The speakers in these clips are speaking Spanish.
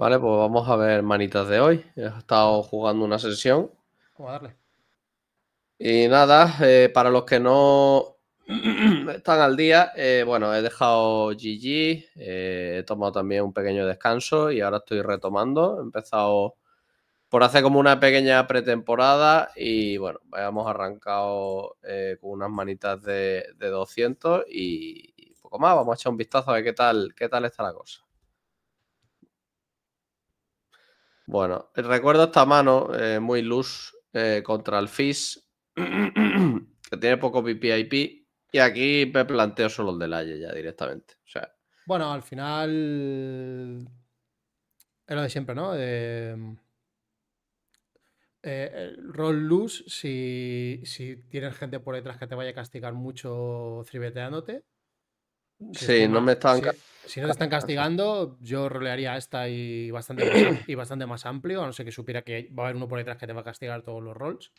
Vale, pues vamos a ver manitas de hoy. He estado jugando una sesión. Y nada, eh, para los que no están al día, eh, bueno, he dejado GG, eh, he tomado también un pequeño descanso y ahora estoy retomando. He empezado por hacer como una pequeña pretemporada y bueno, hemos arrancado con unas manitas de, 200 y, poco más. Vamos a echar un vistazo a ver qué tal, qué tal está la cosa. Bueno, recuerdo esta mano eh, muy luz eh, contra el Fizz, que tiene poco PPIP. Y aquí me planteo solo el delay ya directamente. bueno, al final es lo de siempre, ¿no? Eh, roll luz si, si, tienes gente por detrás que te vaya a castigar mucho tribeteándote, no me están. Si, no te están castigando, yo rolearía esta y bastante, más, y bastante más amplio, a no ser que supiera que va a haber uno por detrás que te va a castigar todos los rolls.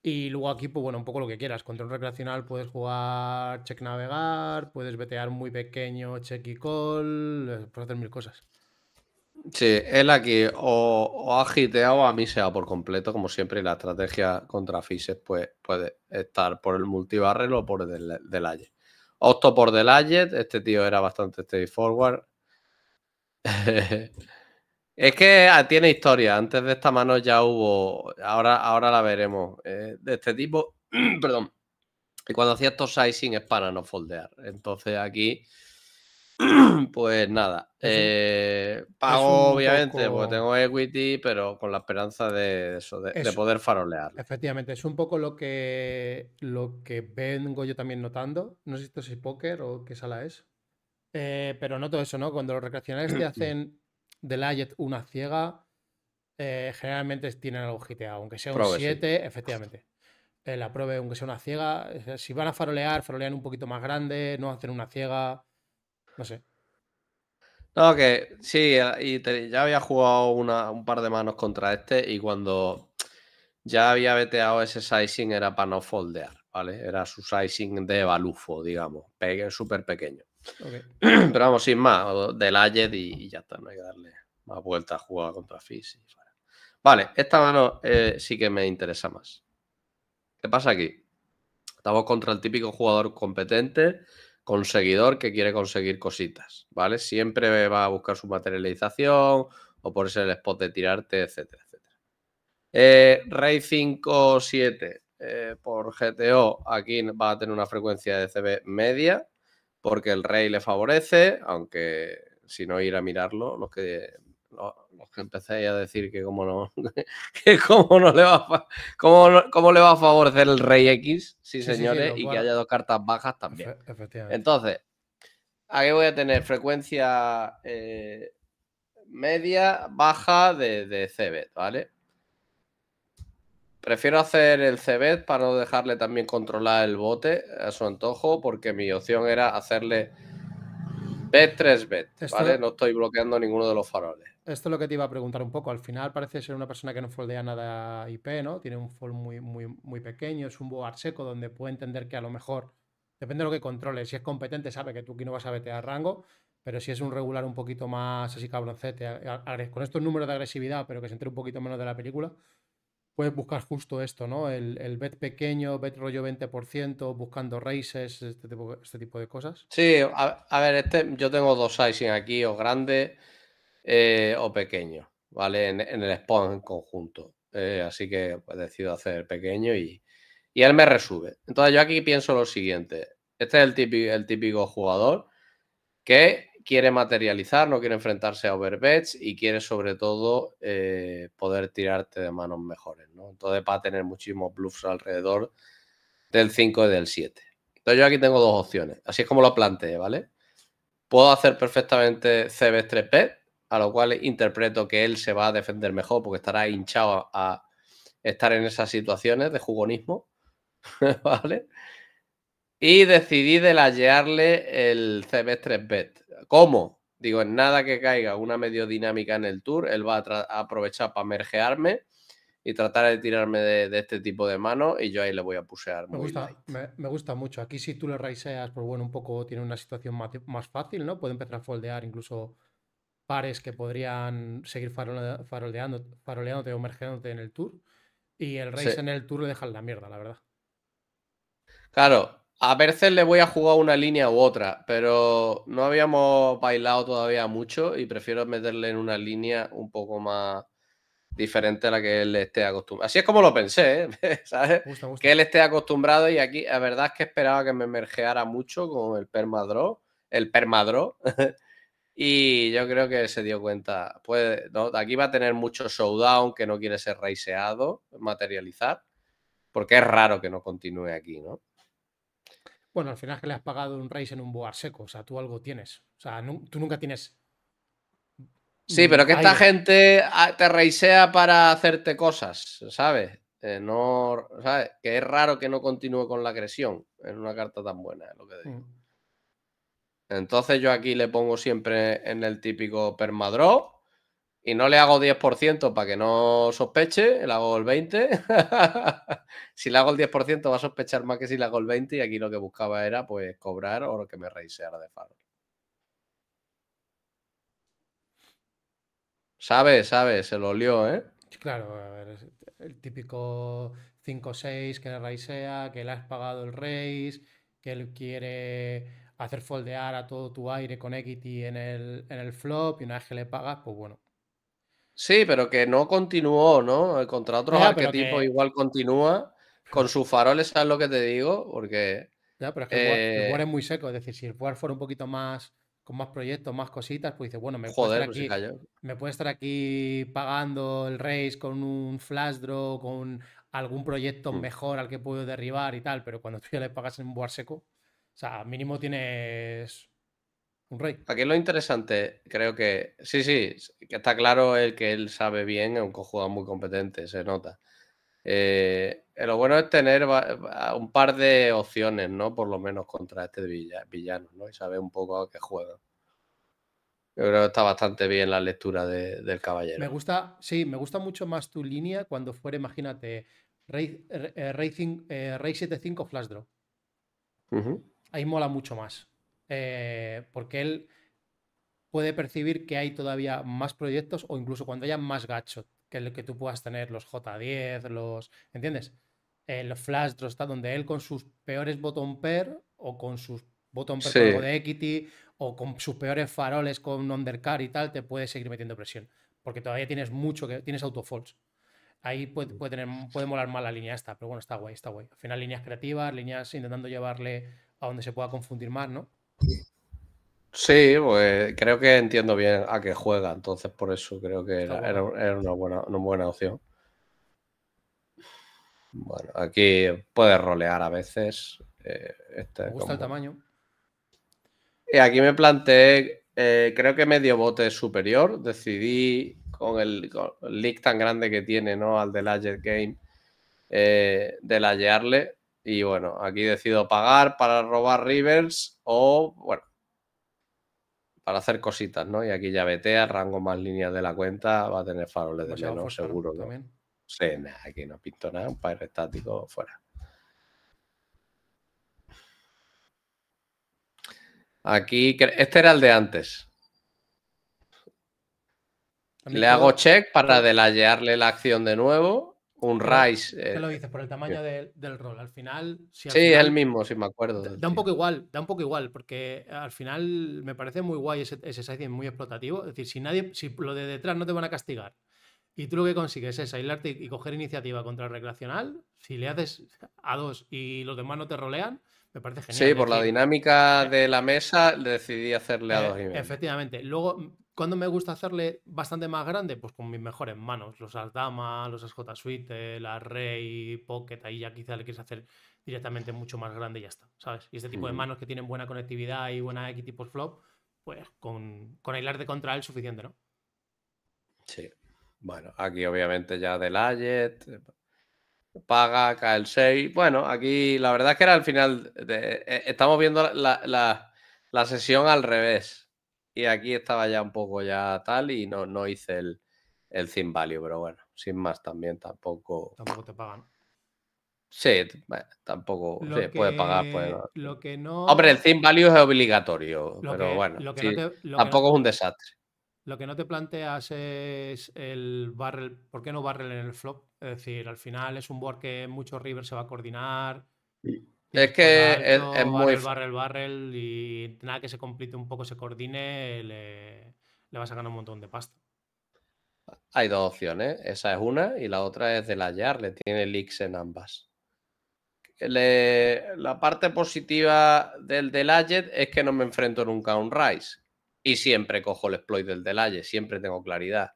Y luego aquí, pues bueno, un poco lo que quieras. Control recreacional puedes jugar check navegar, puedes vetear muy pequeño, check y call, eh, puedes hacer mil cosas. Sí, él aquí o, o ha giteado o a mí sea por completo, como siempre, y la estrategia contra Fises pues, puede estar por el multibarrel o por el del, del Opto por Delajet. Este tío era bastante straightforward. es que ah, tiene historia. Antes de esta mano ya hubo. Ahora, ahora la veremos. Eh, de este tipo. Perdón. Y cuando hacía estos sizing es para no foldear. Entonces aquí Pues nada, eh, pago obviamente, porque tengo equity, pero con la esperanza de poder farolear. Efectivamente, es un poco lo que, lo que vengo yo también notando. No sé si esto es póker o qué sala es. Eh, pero noto eso, ¿no? Cuando los recreacionales te hacen de Light una ciega, eh, generalmente tienen algo giteado, aunque sea un 7, efectivamente. la prueba, aunque sea una ciega, si van a farolear, farolean un poquito más grande, no hacen una ciega no sé. No, que sí, eh, y ya había jugado un par de manos contra este y cuando ya había veteado ese sizing era para no foldear, ¿vale? Era su sizing de balufo, digamos, pegue súper pequeño. Pero vamos, sin más, del Ayed y, ya está, no hay que darle más vueltas a jugar contra Fizz. Vale, esta mano eh, sí que me interesa más. ¿Qué pasa aquí? Estamos contra el típico jugador competente conseguidor que quiere conseguir cositas, ¿vale? Siempre va a buscar su materialización o por ser el spot de tirarte, etcétera, etcétera. Eh, Rey 5.7 eh, por GTO, aquí va a tener una frecuencia de CB media, porque el Rey le favorece, aunque si no ir a mirarlo, los que los, que empecéis a decir que cómo no, le va a, le va a favorecer el rey X, sí, señores, y que haya dos cartas bajas también. Entonces, aquí voy a tener frecuencia eh, media, baja de, de CB, ¿vale? Prefiero hacer el CB para no dejarle también controlar el bote a su antojo, porque mi opción era hacerle B3B, ¿vale? No estoy bloqueando ninguno de los faroles. Esto es lo que te iba a preguntar un poco. Al final parece ser una persona que no foldea nada IP, ¿no? Tiene un fold muy, muy, muy pequeño, es un board seco donde puede entender que a lo mejor, depende de lo que controle, si es competente sabe que tú aquí no vas a vetear rango, pero si es un regular un poquito más así cabroncete, con estos números de agresividad, pero que se entre un poquito menos de la película, puedes buscar justo esto, ¿no? El, el bet pequeño, bet rollo 20%, buscando races, este tipo, este tipo de cosas. Sí, a, ver, este, yo tengo dos sizing aquí, o grande eh, o pequeño, ¿vale? En, el spawn en conjunto. Eh, así que pues, decido hacer pequeño y, él me resube. Entonces yo aquí pienso lo siguiente. Este es el típico, el típico jugador que quiere materializar, no quiere enfrentarse a overbets y quiere sobre todo eh, poder tirarte de manos mejores, ¿no? Entonces para tener muchísimos bluffs alrededor del 5 y del 7. Entonces yo aquí tengo dos opciones, así es como lo planteé, ¿vale? Puedo hacer perfectamente CB 3P, a lo cual interpreto que él se va a defender mejor porque estará hinchado a estar en esas situaciones de jugonismo, ¿vale? Y decidí de delayearle el CB3Bet. ¿Cómo? Digo, en nada que caiga una medio dinámica en el tour, él va a, aprovechar para mergearme y tratar de tirarme de, este tipo de mano y yo ahí le voy a pusear. Me, gusta, mucho. Aquí si tú le raiseas, pues bueno, un poco tiene una situación más, fácil, ¿no? Puede empezar a foldear incluso pares que podrían seguir faroleando, faroleándote o mergeándote en el tour. Y el raise en el tour le dejan la mierda, la verdad. Claro, a veces le voy a jugar una línea u otra, pero no habíamos bailado todavía mucho y prefiero meterle en una línea un poco más diferente a la que él esté acostumbrado. Así es como lo pensé, ¿eh? ¿sabes? Que él esté acostumbrado y aquí la verdad es que esperaba que me emergeara mucho con el permadro, el permadro. y yo creo que se dio cuenta, pues aquí va a tener mucho showdown que no quiere ser raiseado, materializar, porque es raro que no continúe aquí, ¿no? Bueno, al final es que le has pagado un raise en un boar seco, o sea, tú algo tienes. O sea, tú nunca tienes. Sí, pero que esta gente ah, te raisea para hacerte cosas, ¿sabes? Eh, no, ¿sabes? Que es raro que no continúe con la agresión en una carta tan buena, es lo que digo. Mm. Entonces yo aquí le pongo siempre en el típico permadró y no le hago 10% para que no sospeche, le hago el 20%. si le hago el 10% va a sospechar más que si le hago el 20% y aquí lo que buscaba era pues cobrar o lo que me raiseara de faro. Sabe, sabe, se lo lió, ¿eh? Claro, a ver, el típico 5-6 que le raisea, que le has pagado el raise, que él quiere hacer foldear a todo tu aire con equity en el, en el flop y una vez que le pagas, pues bueno, Sí, pero que no continuó, ¿no? Contra otros arquetipos igual continúa. Con sus faroles, ¿sabes lo que te digo? Porque. Ya, pero es que el, War, eh es muy seco. Es decir, si el War fuera un poquito más. con más proyectos, más cositas, pues dices, bueno, me puede estar, pues aquí, me puede estar aquí pagando el race con un flash draw, con algún proyecto hmm. mejor al que puedo derribar y tal. Pero cuando tú ya le pagas en un board seco, o sea, mínimo tienes Aquí lo interesante, creo que sí, sí, que está claro el que él sabe bien, es un jugador muy competente, se nota. Eh, lo bueno es tener un par de opciones, ¿no? Por lo menos contra este villano, ¿no? Y saber un poco a qué juega. Yo creo que está bastante bien la lectura del caballero. Me gusta, sí, me gusta mucho más tu línea cuando fuera, imagínate, Rey, eh, Rey, 75 eh, Flash Draw. Ahí mola mucho más. Eh, porque él puede percibir que hay todavía más proyectos o incluso cuando haya más gacho que el que tú puedas tener, los J10, los. ¿Entiendes? el los está donde él con sus peores botón pair o con sus botón pair de equity o con sus peores faroles con undercar y tal, te puede seguir metiendo presión. Porque todavía tienes mucho que. Tienes autofolds. Ahí puede, puede molar mal la línea esta, pero bueno, está guay, está guay. Al final, líneas creativas, líneas intentando llevarle a donde se pueda confundir más, ¿no? Sí, pues creo que entiendo bien a qué juega, entonces por eso creo que era, una, buena, opción. Bueno, aquí puedes rolear a veces. Eh, este me gusta el tamaño. Y aquí me planteé, eh, creo que medio bote superior. Decidí con el, link leak tan grande que tiene, ¿no? Al de Jet Game, eh, de y bueno, aquí decido pagar para robar Rivers o, bueno, para hacer cositas, ¿no? Y aquí ya vetea, rango más líneas de la cuenta, va a tener faroles de pues menos, seguro. También. Sí, nada, aquí no pinto nada, un estático fuera. Aquí, este era el de antes. Le hago check para delayarle la acción de nuevo un Rise... Eh, lo dices? Por el tamaño del rol. Al final. sí, es el mismo, si me acuerdo. Da, un poco igual, da un poco igual, porque al final me parece muy guay ese, ese muy explotativo. Es decir, si nadie, si lo de detrás no te van a castigar y tú lo que consigues es aislarte y, coger iniciativa contra el recreacional, si le haces a dos y los demás no te rolean, me parece genial. Sí, por la dinámica eh, de la mesa decidí hacerle a eh, dos y medio. Efectivamente. Luego ¿Cuándo me gusta hacerle bastante más grande? Pues con mis mejores manos, los As los As Suite, la Rey, Pocket, ahí ya quizá le quieres hacer directamente mucho más grande y ya está, ¿sabes? Y este tipo de manos que tienen buena conectividad y buena X por flop, pues con, con de contra él suficiente, ¿no? Sí. Bueno, aquí obviamente ya del la eh, paga, cae el 6. Bueno, aquí la verdad es que era al final, de, eh, estamos viendo la, la sesión al revés y aquí estaba ya un poco ya tal y no, no hice el, el thin value, pero bueno, sin más también tampoco. Tampoco te pagan. Sí, tampoco puede pagar. Pues lo que no... Hombre, el sin value es obligatorio, pero bueno, tampoco es un desastre. Lo que no te planteas es el barrel, ¿por qué no barrel en el flop? Es decir, al final es un board que muchos rivers se va a coordinar. Es que es, muy. El barrel, barrel, y nada que se complete un poco, se coordine, le, vas a sacando un montón de pasta. Hay dos opciones. Esa es una y la otra es de la Le tiene leaks en ambas. la parte positiva del ayer es que no me enfrento nunca a un Rise. Y siempre cojo el exploit del ayer. Siempre tengo claridad.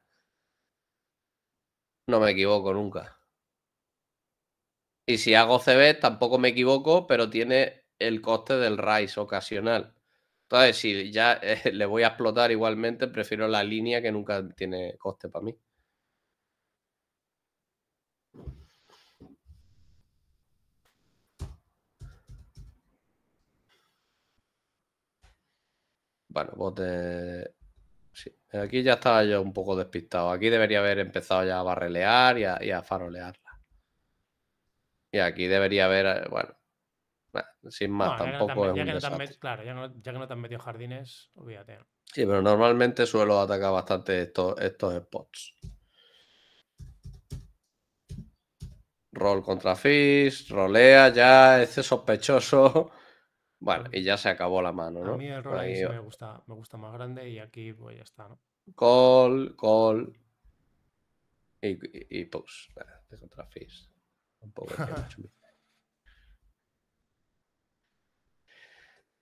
No me equivoco nunca. Y si hago CB, tampoco me equivoco, pero tiene el coste del RISE ocasional. Entonces, si ya eh, le voy a explotar igualmente, prefiero la línea que nunca tiene coste para mí. Bueno, bote. Pues sí, aquí ya estaba yo un poco despistado. Aquí debería haber empezado ya a barrelear y a farolear. Y aquí debería haber, eh, bueno, sin más, tampoco es Claro, ya, que no te han metido jardines, olvídate. Sí, pero normalmente suelo atacar bastante estos, estos spots. Roll contra Fish, rolea ya, este sospechoso. Vale, mm. y ya se acabó la mano, ¿no? A mí el roll ahí sí me gusta, me gusta más grande y aquí pues ya está, ¿no? Call, call y, y, contra Fish.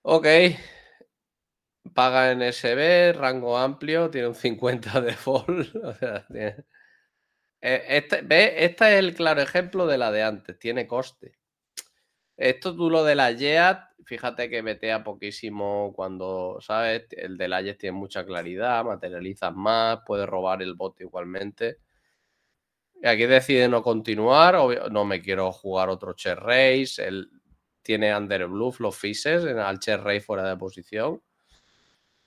Ok. Paga en SB, rango amplio, tiene un 50 de fall. Eh, este, este, es el claro ejemplo de la de antes, tiene coste. Esto tú lo de la YEAT, fíjate que vetea poquísimo cuando, ¿sabes? El de la YEAT tiene mucha claridad, materializas más, puedes robar el bote igualmente. Aquí decide no continuar. no me quiero jugar otro Cher race. Él tiene under bluff los fises al chess race fuera de posición.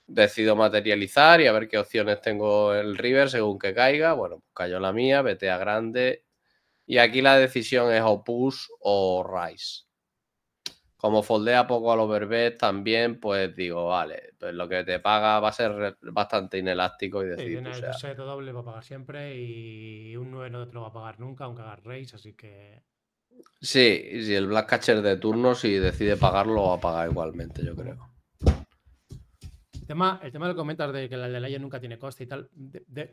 Decido materializar y a ver qué opciones tengo el river según que caiga. Bueno, pues cayó la mía, vete a grande. Y aquí la decisión es o push o rise como foldea poco a los verbés también, pues digo, vale, pues lo que te paga va a ser bastante inelástico y decir. Sí, tiene el set doble va a pagar siempre y un 9 no te lo va a pagar nunca, aunque hagas race, así que. Sí, y si el Black Catcher de turno, si decide pagarlo, lo va a pagar igualmente, yo creo. El tema, el tema que comentas de que la ley nunca tiene coste y tal,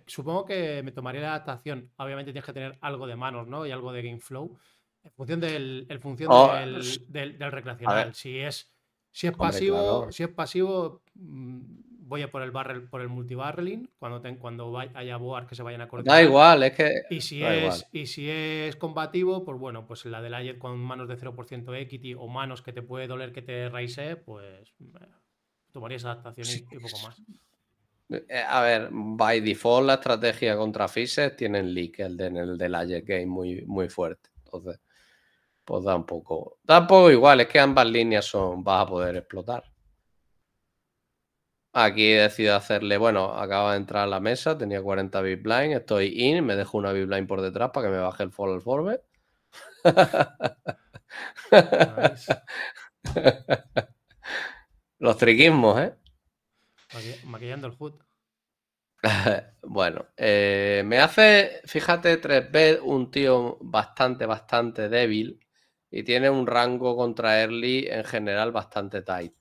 supongo que me tomaría la adaptación. Obviamente tienes que tener algo de manos, ¿no? Y algo de game flow. En función del, función oh, del, del, recreacional. Si es, si es pasivo, si es pasivo, mm, voy a por el barrel, por el multibarreling, cuando ten, cuando haya board que se vayan a cortar. Da igual, es que. Y si es, y si es combativo, pues bueno, pues la del ayer con manos de 0% equity o manos que te puede doler que te raise, pues eh, tomaría esa adaptación y poco más. Eh, a ver, by default la estrategia contra Fisher tienen leak el, de, el del ayer game muy, muy fuerte. Entonces, pues da un poco. Da un poco igual, es que ambas líneas son. Vas a poder explotar. Aquí he decidido hacerle. Bueno, acaba de entrar a la mesa, tenía 40 big blind, estoy in, me dejo una big blind por detrás para que me baje el follow al forward. Los triquismos, ¿eh? Maquillando el hood. bueno, eh, me hace, fíjate, 3B un tío bastante, bastante débil y tiene un rango contra early en general bastante tight.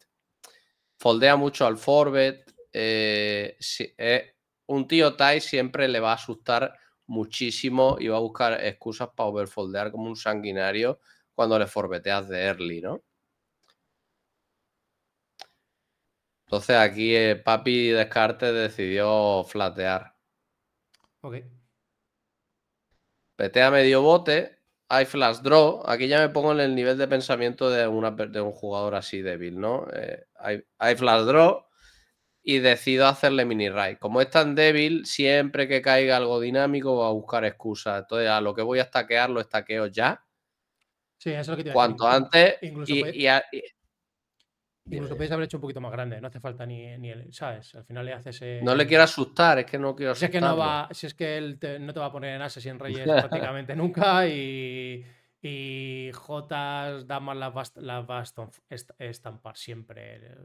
Foldea mucho al forbet. Eh, si, eh, un tío tight siempre le va a asustar muchísimo y va a buscar excusas para overfoldear como un sanguinario cuando le forbeteas de early, ¿no? Entonces aquí eh, Papi Descartes decidió flatear. Ok. Petea medio bote hay flash draw. Aquí ya me pongo en el nivel de pensamiento de, un jugador así débil, ¿no? Eh, hay, flash draw y decido hacerle mini raid. Como es tan débil, siempre que caiga algo dinámico va a buscar excusas. Entonces, a lo que voy a stackear, lo estaqueo ya. Sí, eso es lo que te Cuanto antes. Incluso y lo podéis pues haber hecho un poquito más grande, no hace falta ni, ni el, ¿sabes? Al final le haces... Eh, no le quiero asustar, es que no quiero asustar. Si es que, no va, si es que él no te va a poner en ases y en reyes prácticamente nunca y, y Jotas, damas las las a estampar siempre. Eh,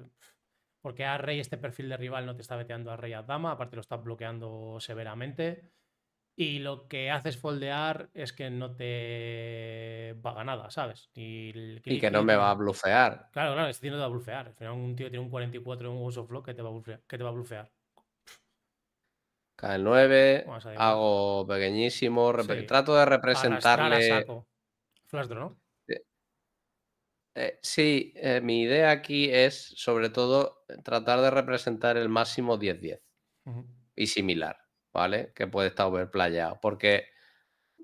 porque a rey este perfil de rival no te está veteando a rey a dama, aparte lo está bloqueando severamente y lo que haces foldear es que no te paga nada, ¿sabes? Y, que no me va a blufear. Claro, claro, este tío no te va a blufear. Al final un tío tiene un 44 en un uso que te va a blufear. Que te va a blufear. Cae el 9, hago pequeñísimo, trato de representarle... ¿no? Eh, eh, sí, eh, mi idea aquí es sobre todo tratar de representar el máximo 10-10 y similar. ¿vale? Que puede estar overplayado. Porque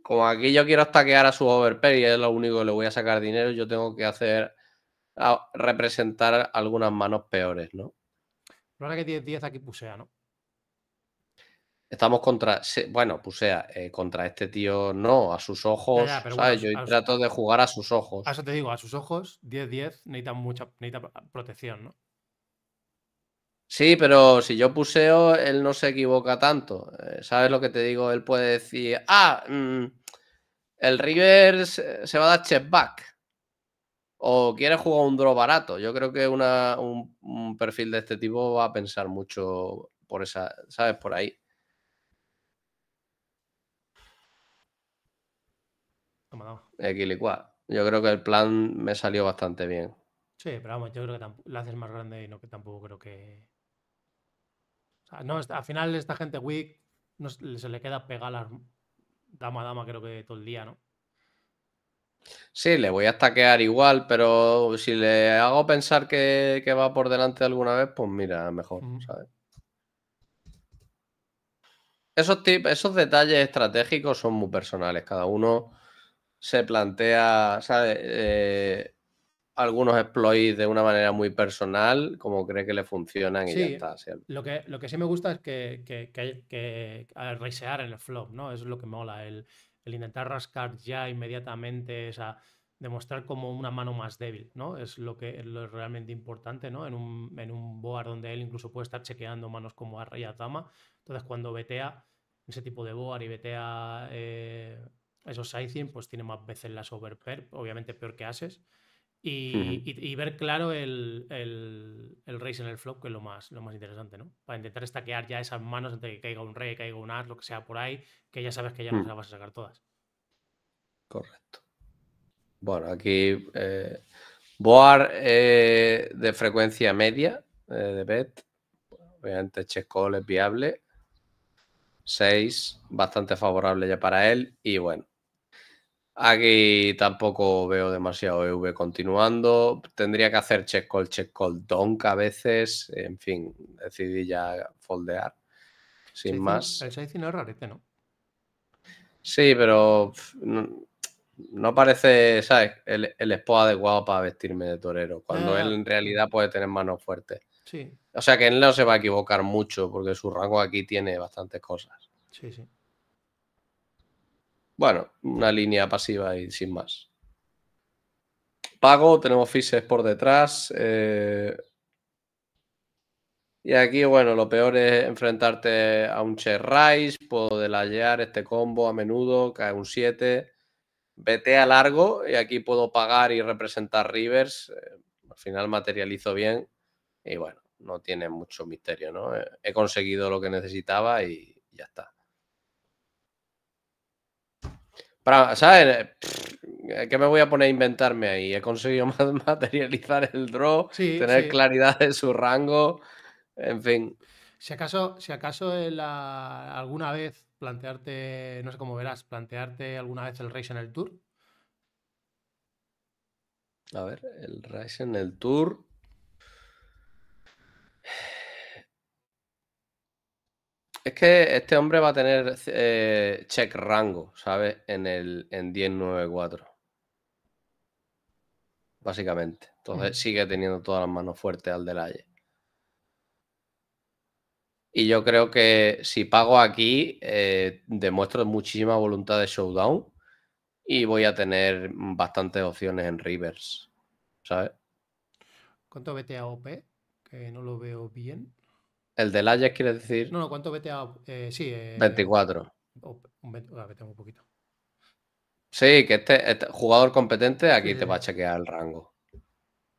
como aquí yo quiero stackear a su overpay y es lo único que le voy a sacar dinero, yo tengo que hacer ah, representar algunas manos peores, ¿no? Ahora que 10 10 aquí pusea, ¿no? Estamos contra, bueno, pusea, eh, contra este tío no, a sus ojos, ¿sabes? yo trato de jugar a sus ojos. A eso te digo, a sus ojos, 10-10 necesita mucha necesita protección, ¿no? Sí, pero si yo puseo, él no se equivoca tanto. Eh, ¿Sabes lo que te digo? Él puede decir, ah, mm, el River se va a dar check back. O quiere jugar un draw barato. Yo creo que un, perfil de este tipo va a pensar mucho por esa, ¿sabes? Por ahí. Yo creo que el plan me salió bastante bien. Sí, pero vamos, yo creo que lo haces más grande y no que tampoco creo que no, al final esta gente weak se le queda pegar la dama dama creo que todo el día, ¿no? Sí, le voy a stackear igual, pero si le hago pensar que, va por delante alguna vez, pues mira, mejor, ¿sabes? Esos, esos detalles estratégicos son muy personales. Cada uno se plantea, ¿sabes? Eh, algunos exploits de una manera muy personal, como cree que le funcionan y ya Lo, que, lo que sí me gusta es que, que, que, que al resear en el flop, ¿no? Es lo que mola, el, el intentar rascar ya inmediatamente, esa demostrar como una mano más débil, ¿no? Es lo que es realmente importante, ¿no? En un, en un board donde él incluso puede estar chequeando manos como a rey tama Entonces, cuando vetea ese tipo de board y vetea eh, esos sizing, pues tiene más veces las overpair, obviamente peor que ases y, ver claro el, el, en el flop, que es lo más, lo más interesante, ¿no? Para intentar estaquear ya esas manos antes de que caiga un rey, caiga un as, lo que sea por ahí, que ya sabes que ya no hmm. se las vas a sacar todas. Correcto. Bueno, aquí eh, Boar eh, de frecuencia media eh, de bet. Obviamente call es viable. 6, bastante favorable ya para él. Y bueno, Aquí tampoco veo demasiado EV continuando. Tendría que hacer check call, check call, donk a veces. En fin, decidí ya foldear. Sin más. El ¿no? Sí, pero no, parece, ¿sabes? El, el, adecuado para vestirme de torero. Cuando ah. él en realidad puede tener manos fuertes. Sí. O sea que él no se va a equivocar mucho porque su rango aquí tiene bastantes cosas. Sí, sí. Bueno, una línea pasiva y sin más. Pago, tenemos fises por detrás. Eh, y aquí, bueno, lo peor es enfrentarte a un check-rise, puedo delayar este combo a menudo, cae un 7. Vete a largo y aquí puedo pagar y representar Rivers. Eh, al final materializo bien y bueno, no tiene mucho misterio, ¿no? Eh, he conseguido lo que necesitaba y ya está. Para, ¿sabes? Eh, ¿Qué me voy a poner a inventarme ahí? He conseguido materializar el draw, tener claridad de su rango, en fin. Si acaso, si acaso ah, alguna vez plantearte, no sé cómo verás, plantearte alguna vez el race en el Tour. A ver, el race en el Tour. Es que este hombre va a tener eh, check rango, ¿sabes? En el en 1094. Básicamente. Entonces sigue teniendo todas las manos fuertes al delaye. Y yo creo que si pago aquí, eh, demuestro muchísima voluntad de showdown y voy a tener bastantes opciones en Rivers, ¿sabes? ¿Cuánto vete a OP? Que no lo veo bien. ¿El la Ajax quiere decir? No, no, ¿cuánto vete a eh, sí. 24. Eh, ah, un poquito. Sí, que este, este jugador competente aquí te va a chequear el rango,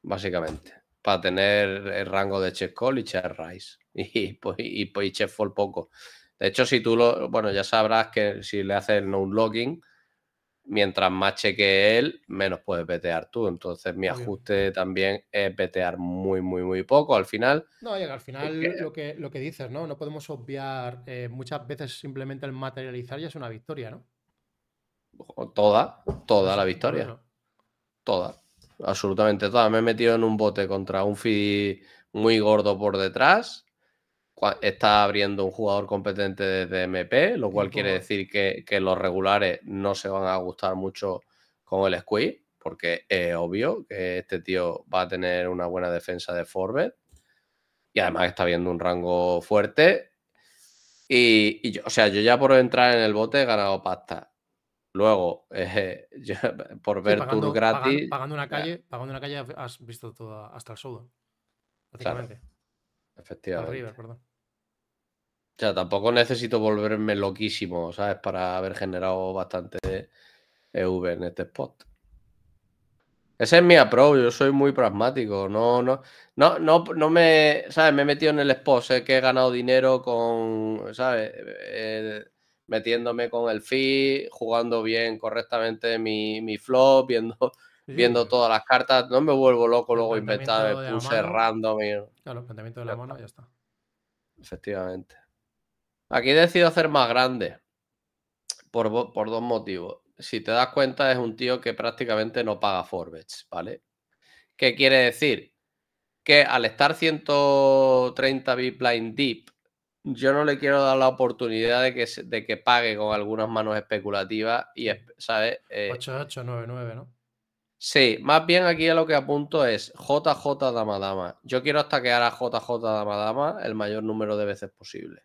básicamente, para tener el rango de Check Call y Check Rice y, pues, y, pues, y Chef Fall poco. De hecho, si tú lo, bueno, ya sabrás que si le haces no un login mientras más cheque él, menos puedes vetear tú. Entonces, mi ajuste también es vetear muy, muy, muy poco al final. No, llega al final lo, que, lo que dices, ¿no? No podemos obviar, eh, muchas veces simplemente el materializar ya es una victoria, ¿no? Toda, toda pues la victoria. Toda, absolutamente toda. Me he metido en un bote contra un fi muy gordo por detrás está abriendo un jugador competente desde MP, lo cual quiere decir que, los regulares no se van a gustar mucho con el Squid porque es obvio que este tío va a tener una buena defensa de forward y además está viendo un rango fuerte. Y, o sea, yo ya por entrar en el bote he ganado pasta. Luego, eh, por ver tour gratis. Pagando, una calle, pagando una calle has visto hasta el sudo. Prácticamente. Efectivamente. perdón tampoco necesito volverme loquísimo, ¿sabes? Para haber generado bastante EV en este spot. Ese es mi apro yo soy muy pragmático. No, no, no, no, no me, ¿sabes? Me he metido en el spot, sé que he ganado dinero con, ¿sabes? Eh, metiéndome con el fee, jugando bien correctamente mi, mi flop, viendo, viendo todas las cartas. No me vuelvo loco luego me puse random. Claro, el de la mano ya está. Efectivamente. Aquí decido hacer más grande. Por, dos motivos. Si te das cuenta, es un tío que prácticamente no paga Forbes, ¿vale? ¿Qué quiere decir? Que al estar 130 bit blind deep, yo no le quiero dar la oportunidad de que, de que pague con algunas manos especulativas y, ¿sabes? Eh, 8899, ¿no? Sí, más bien aquí a lo que apunto es JJ Dama Dama. Yo quiero hasta que a JJ Dama Dama el mayor número de veces posible.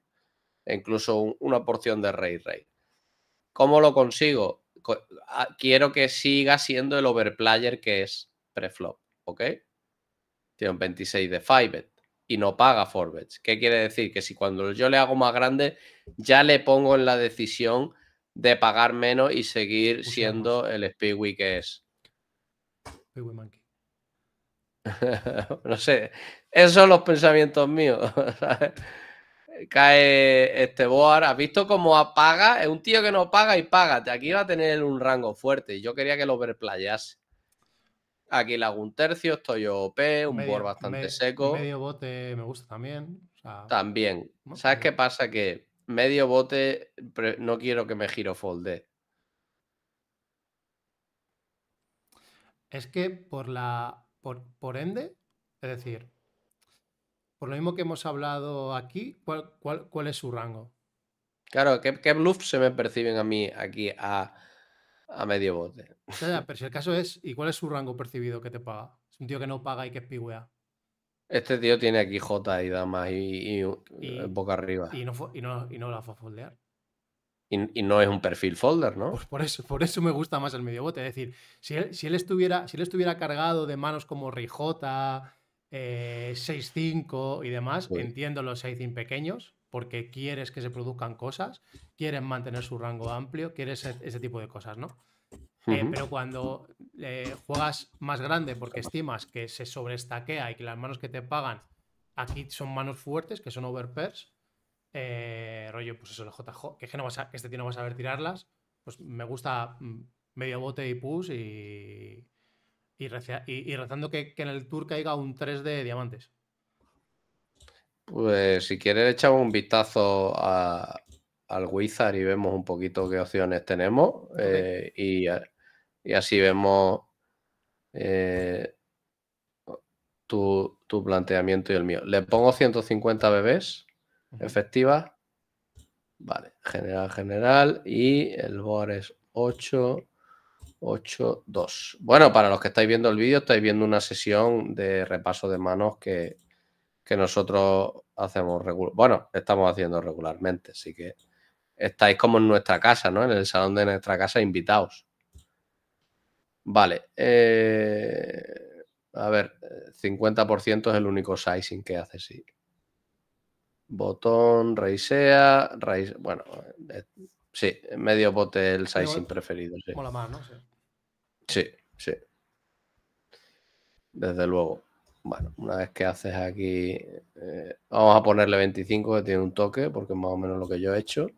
E incluso una porción de Rey Rey. ¿Cómo lo consigo? Ah, quiero que siga siendo el overplayer que es preflop, ¿ok? Tiene un 26 de 5 y no paga forbes ¿Qué quiere decir? Que si cuando yo le hago más grande, ya le pongo en la decisión de pagar menos y seguir siendo el Speedway que es. no sé, esos son los pensamientos míos. cae este Boar. ¿Has visto cómo apaga? Es un tío que no paga y paga. Aquí va a tener un rango fuerte. yo quería que lo overplayase Aquí le hago un tercio, estoy yo OP, un board bastante seco. Medio bote me gusta también. también. ¿Sabes qué pasa? Que medio bote no quiero que me giro folde. Es que por la. por ende, es decir, por lo mismo que hemos hablado aquí, ¿cuál, es su rango? Claro, ¿qué, ¿qué, se me perciben a mí aquí a, medio bote? pero si el caso es, ¿y cuál es su rango percibido que te paga? Es un tío que no paga y que es pigüea. Este tío tiene aquí J y damas y, eh, boca arriba. Y no, y no, y no la fue a Y, no es un perfil folder, ¿no? Pues por eso, por eso me gusta más el medio bote. Es decir, si estuviera, si él estuviera cargado de manos como Rijota, eh, 5 y demás, entiendo los 6.5 pequeños, porque quieres que se produzcan cosas, quieres mantener su rango amplio, quieres ese tipo de cosas, ¿no? Eh, pero cuando eh, juegas más grande porque estimas que se sobreestaquea y que las manos que te pagan aquí son manos fuertes, que son overpairs, eh, rollo, pues eso, el JJ, que, este tío no vas a ver tirarlas, pues me gusta mm, medio bote y push y, y, rezando que, en el tour caiga un 3 de diamantes. Pues si quieres echamos un vistazo al Wizard y vemos un poquito qué opciones tenemos. Eh, y, así vemos eh, tu, planteamiento y el mío. Le pongo 150 bebés efectivas. Vale, general, general. Y el BOR es 8. 8-2. Bueno, para los que estáis viendo el vídeo, estáis viendo una sesión de repaso de manos que, que nosotros hacemos Bueno, estamos haciendo regularmente, así que estáis como en nuestra casa, ¿no? En el salón de nuestra casa, invitados. Vale. Eh, a ver, 50% es el único sizing que hace, sí. Botón, raisea, raise, bueno, eh, Sí, medio bote el sizing preferido. Sí. la más, ¿no? Sí. sí, Desde luego. Bueno, una vez que haces aquí, eh, vamos a ponerle 25, que tiene un toque, porque es más o menos lo que yo he hecho.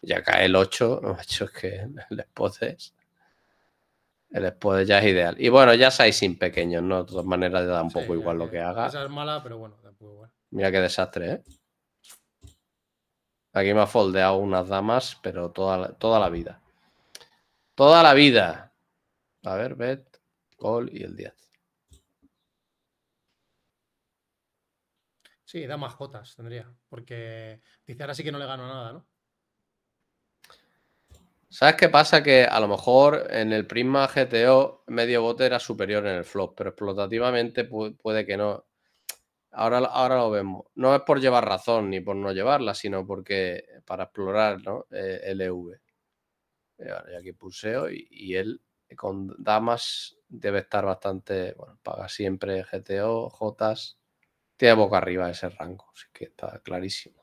Ya cae el 8, que he hecho es que el spot El spot ya es ideal. Y bueno, ya sizing pequeños, ¿no? De todas maneras, da un poco igual lo que haga. Esa es pero bueno, tampoco igual. Mira qué desastre, ¿eh? Aquí me ha foldeado unas damas, pero toda, toda la vida. Toda la vida. A ver, bet, call y el 10. Sí, damas jotas tendría. Porque dice, ahora sí que no le gano nada, ¿no? ¿Sabes qué pasa? Que a lo mejor en el Prisma GTO medio bote era superior en el flop, pero explotativamente puede que no. Ahora, lo vemos. No es por llevar razón ni por no llevarla, sino porque eh, para explorar ¿no? Eh, LV. E eh, y aquí pulseo y, él eh, con damas debe estar bastante. Bueno, paga siempre GTO, Jotas. Tiene boca arriba ese rango, así que está clarísimo.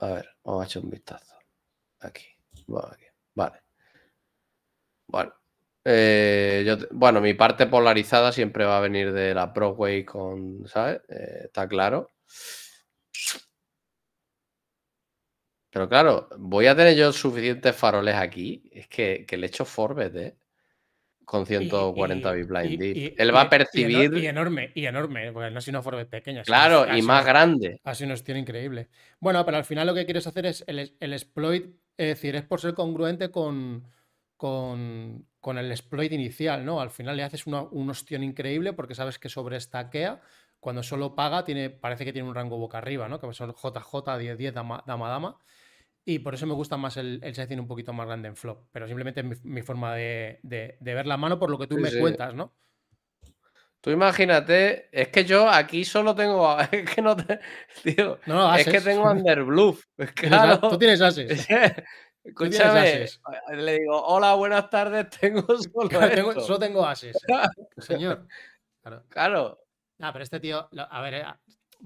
A ver, vamos a echar un vistazo. Aquí. Vale, aquí. Vale. Bueno, eh, bueno, mi parte polarizada siempre va a venir de la Broadway con, ¿sabes? Eh, está claro. Pero claro, voy a tener yo suficientes faroles aquí. Es que, el hecho echo Forbes, ¿eh? Con 140 b blind Él va a percibir. Y, enorme, y enorme, porque no ha sido Forbes pequeña. Claro, y más grande. Así nos tiene increíble. Bueno, pero al final lo que quieres hacer es el, el exploit, es decir, es por ser congruente con, con, con, el exploit inicial, ¿no? Al final le haces una, opción increíble porque sabes que sobre estakea, Cuando solo paga, tiene, parece que tiene un rango boca arriba, ¿no? Que son JJ, 10, 10, dama, dama, Y por eso me gusta más el, el un poquito más grande en flop. Pero simplemente mi, forma de, de, ver la mano por lo que tú me cuentas, ¿no? Tú imagínate, es que yo aquí solo tengo. Es que no es que tengo Underbluff. Tú tienes ases. Escúchame, le digo, hola, buenas tardes, tengo solo tengo, ases, señor. Claro. claro. Ah, pero este tío, a ver... Eh,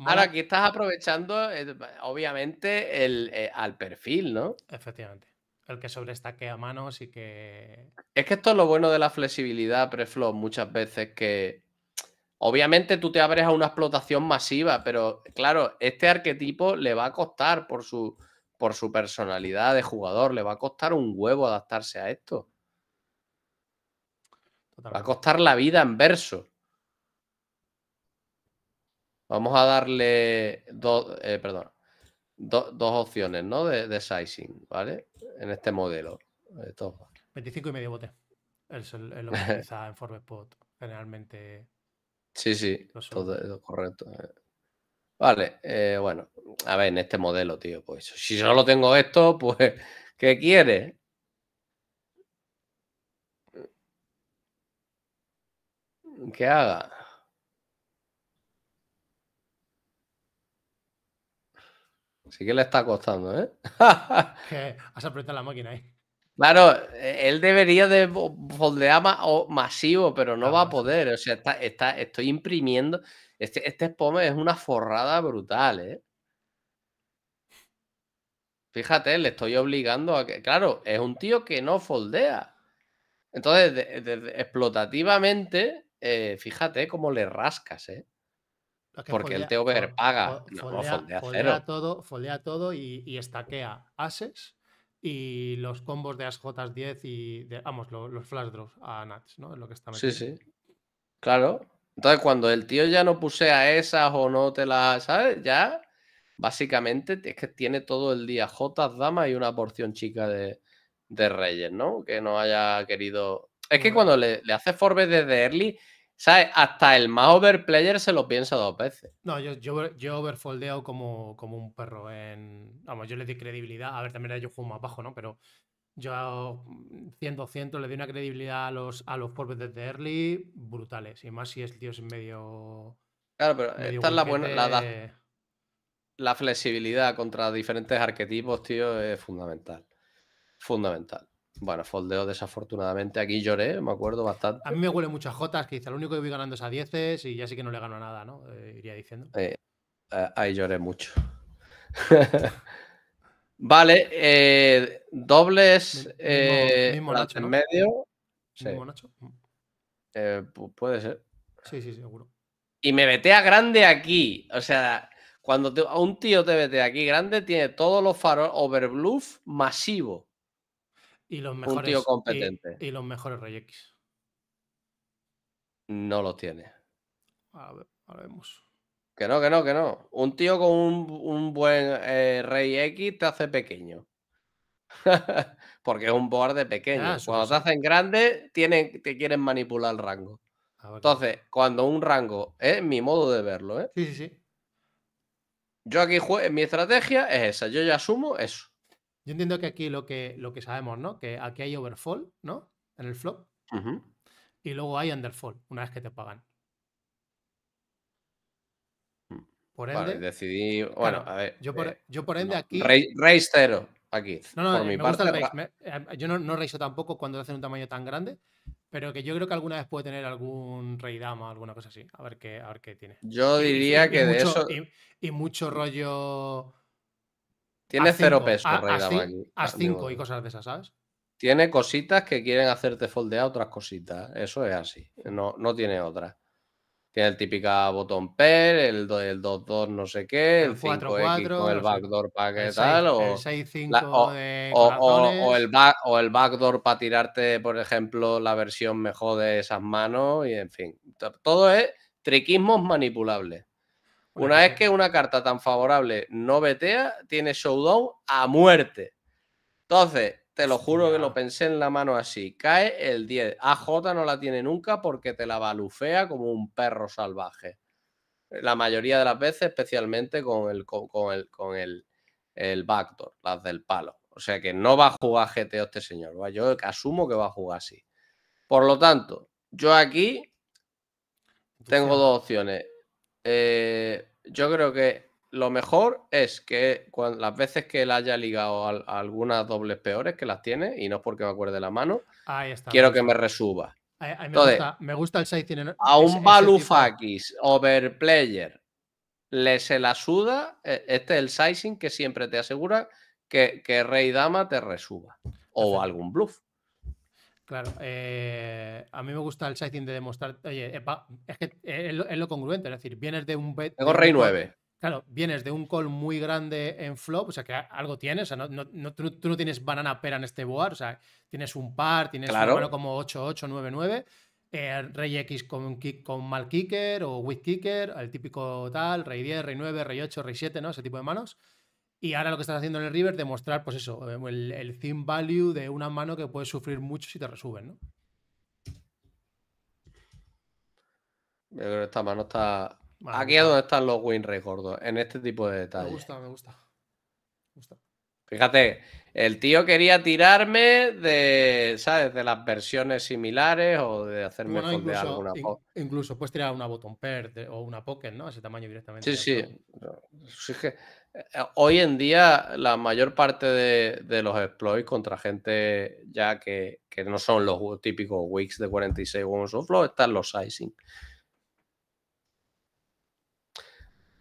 Ahora, aquí estás aprovechando, eh, obviamente, el, eh, al perfil, ¿no? Efectivamente. El que sobrestaque a manos y que... Es que esto es lo bueno de la flexibilidad preflow muchas veces, que obviamente tú te abres a una explotación masiva, pero claro, este arquetipo le va a costar por su por su personalidad de jugador, le va a costar un huevo adaptarse a esto. Va a costar la vida en verso. Vamos a darle dos, eh, perdón, dos opciones, ¿no? De, sizing, ¿vale? En este modelo. 25 y medio bote. Es, lo que utiliza en Forbes generalmente. Sí, sí, todo, correcto. Eh. Vale, eh, bueno, a ver, en este modelo, tío, pues si solo tengo esto, pues, ¿qué quiere? ¿Qué haga? Sí que le está costando, ¿eh? ¿Qué? Has apretado la máquina ahí. ¿eh? Claro, e, él debería de foldear o masivo, pero no ah, va a poder. O sea, está, estoy imprimiendo. Este, este es una forrada brutal, ¿eh? Fíjate, le estoy obligando a que. Claro, es un tío que no foldea. Entonces, explotativamente, eh, fíjate cómo le rascas, ¿eh? Porque él te overpaga. Foldea, todo, foldea todo y, y estaquea ases y los combos de as 10 y, de, vamos, los flash drops a Nats, ¿no? lo que está Sí, sí. Claro. Entonces, cuando el tío ya no puse a esas o no te las, ¿sabes? Ya, básicamente, es que tiene todo el día J, dama y una porción chica de, de reyes, ¿no? Que no haya querido... Es que cuando le, le hace Forbes desde early ¿Sabes? Hasta el más overplayer se lo piensa dos veces. No, yo, yo, yo overfoldeo como, como un perro en. Vamos, yo le di credibilidad. A ver, también yo juego más bajo, ¿no? Pero yo 100, mm, 200 le di una credibilidad a los, a los desde early brutales. Y más si es tío es medio. Claro, pero esta es la buena. la flexibilidad contra diferentes arquetipos, tío, es fundamental. Fundamental. Bueno, foldeo desafortunadamente. Aquí lloré, me acuerdo bastante. A mí me huele muchas jotas, que dice, lo único que voy ganando es a dieces y ya sí que no le gano nada, ¿no? Eh, iría diciendo. Eh, ahí lloré mucho. vale, eh, dobles en medio. Sí. Mm. puede ser. Sí, sí, seguro. Y me vetea grande aquí. O sea, cuando un tío te vetea aquí grande, tiene todos los faros overbluff masivo. Y los mejores, un tío Y, los mejores x No los tiene. A ver, ahora vemos. Que no, que no, que no. Un tío con un, buen eh, Rey X te hace pequeño. Porque es un board pequeño. Ah, cuando te hacen grande, tienen, te quieren manipular el rango. Entonces, cuando un rango, es mi modo de verlo, ¿eh? Sí, sí, sí. Yo aquí juego, mi estrategia es esa. Yo ya asumo eso. Yo entiendo que aquí lo que, lo que sabemos, ¿no? Que aquí hay overfall, ¿no? En el flop. Y luego hay underfall, una vez que te pagan. Mm. Por ende. Vale, decidí. Bueno, a ver. Yo por, eh, yo por ende aquí. Raise cero aquí. No, no, por eh, mi parte, eh, yo no, no tampoco cuando hacen un tamaño tan grande, pero que yo creo que alguna vez puede tener algún rey dama, alguna cosa así. A ver qué, qué tiene. Yo diría que de eso. y, mucho rollo. Tiene cero peso, a, Rey y cosas de esas, ¿sabes? Tiene cositas que quieren hacerte foldear otras cositas. Eso es así. No, no tiene otra. Tiene el típica botón PER, el 2-2 no sé qué, el 5X el backdoor para qué tal, o el o el backdoor para tirarte, por ejemplo, la versión mejor de esas manos, y en fin. Todo es triquismos manipulables. Una vez que una carta tan favorable no vetea, tiene showdown a muerte. Entonces, te lo juro que lo pensé en la mano así. Cae el 10. AJ no la tiene nunca porque te la balufea como un perro salvaje. La mayoría de las veces, especialmente con el, con, el, las del palo. O sea que no va a jugar GTO este señor. Yo asumo que va a jugar así. Por lo tanto, yo aquí tengo dos opciones. Eh, yo creo que lo mejor es que las veces que él haya ligado a, algunas dobles peores que las tiene, y no es porque me acuerde la mano, quiero que me resuba. me, gusta, el 6 A un Balufakis overplayer le se la suda, e, este es el sizing que siempre te asegura que Rey Dama te resuba. O algún bluff. Claro, eh, a mí me gusta el sizing de demostrar, oye, es que es lo, congruente, es decir, vienes de un... Bet, Tengo rey 9. claro, vienes de un call muy grande en flop, o sea, que algo tienes, o sea, no, no, tú, no tienes banana pera en este board, o sea, tienes un par, tienes un como 8-8, 9-9, eh, rey X con, con mal kicker o with kicker, el típico tal, rey 10, rey 9, rey 8, rey 7, ¿no? Ese tipo de manos. Y ahora lo que estás haciendo en el River, es demostrar, pues eso, eh, el, el thin value de una mano que puede sufrir mucho si te resuben, ¿no? Yo creo esta mano está. Aquí es donde están los win records, en este tipo de detalles. Me gusta, me gusta. Me gusta. Fíjate, el tío quería tirarme de, ¿sabes? De las versiones similares o de hacerme bueno, incluso, alguna in, Incluso puedes tirar una button pair o una pocket, ¿no? Ese tamaño directamente. Sí, sí. Eh, hoy en día la mayor parte de, de los exploits contra gente ya que, que, no son los típicos Wix de 46 of Flow están los sizing.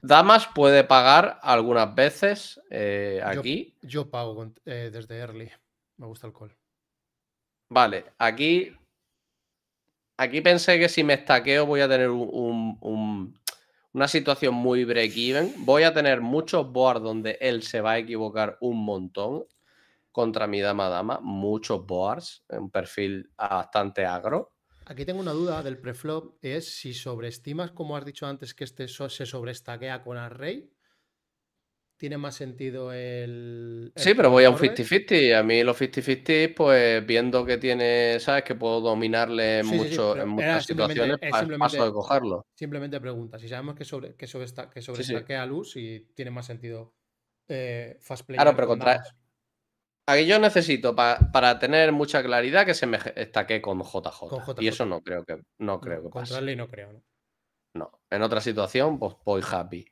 Damas puede pagar algunas veces eh, aquí. Yo, pago eh, desde early. Me gusta el call. Vale, aquí. Aquí pensé que si me estaqueo voy a tener una situación muy break-even. Voy a tener muchos boards donde él se va a equivocar un montón contra mi dama-dama. Muchos boards. Un perfil bastante agro. Aquí tengo una duda del preflop, es si sobreestimas, como has dicho antes, que este se sobreestaquea con Array, tiene más sentido el... sí, pero voy a un 50-50. A mí los 50-50, pues viendo que tiene, ¿sabes? Que puedo dominarle mucho, en muchas situaciones, el paso de cogerlo. Simplemente pregunta, si sabemos que, sobre, que, luz y tiene más sentido eh, fast play. Claro, pero contra... Aquí yo necesito para tener mucha claridad que se me estaque con JJ. Y eso no creo que no creo que no creo, ¿no? No. En otra situación, pues voy happy.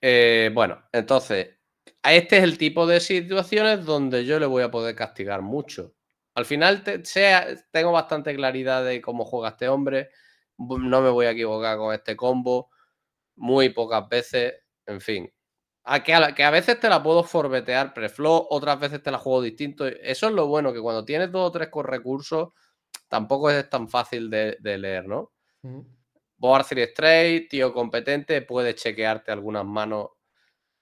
Eh, bueno, entonces, este es el tipo de situaciones donde yo le voy a poder castigar mucho. Al final sea, tengo bastante claridad de cómo juega este hombre. No me voy a equivocar con este combo. Muy pocas veces. En fin, a que, a, veces te la puedo forbetear pre-flow, otras veces te la juego distinto. Eso es lo bueno, que cuando tienes dos o tres con recursos, tampoco es tan fácil de, leer, ¿no? Uh Board 3 tío competente, puede chequearte algunas manos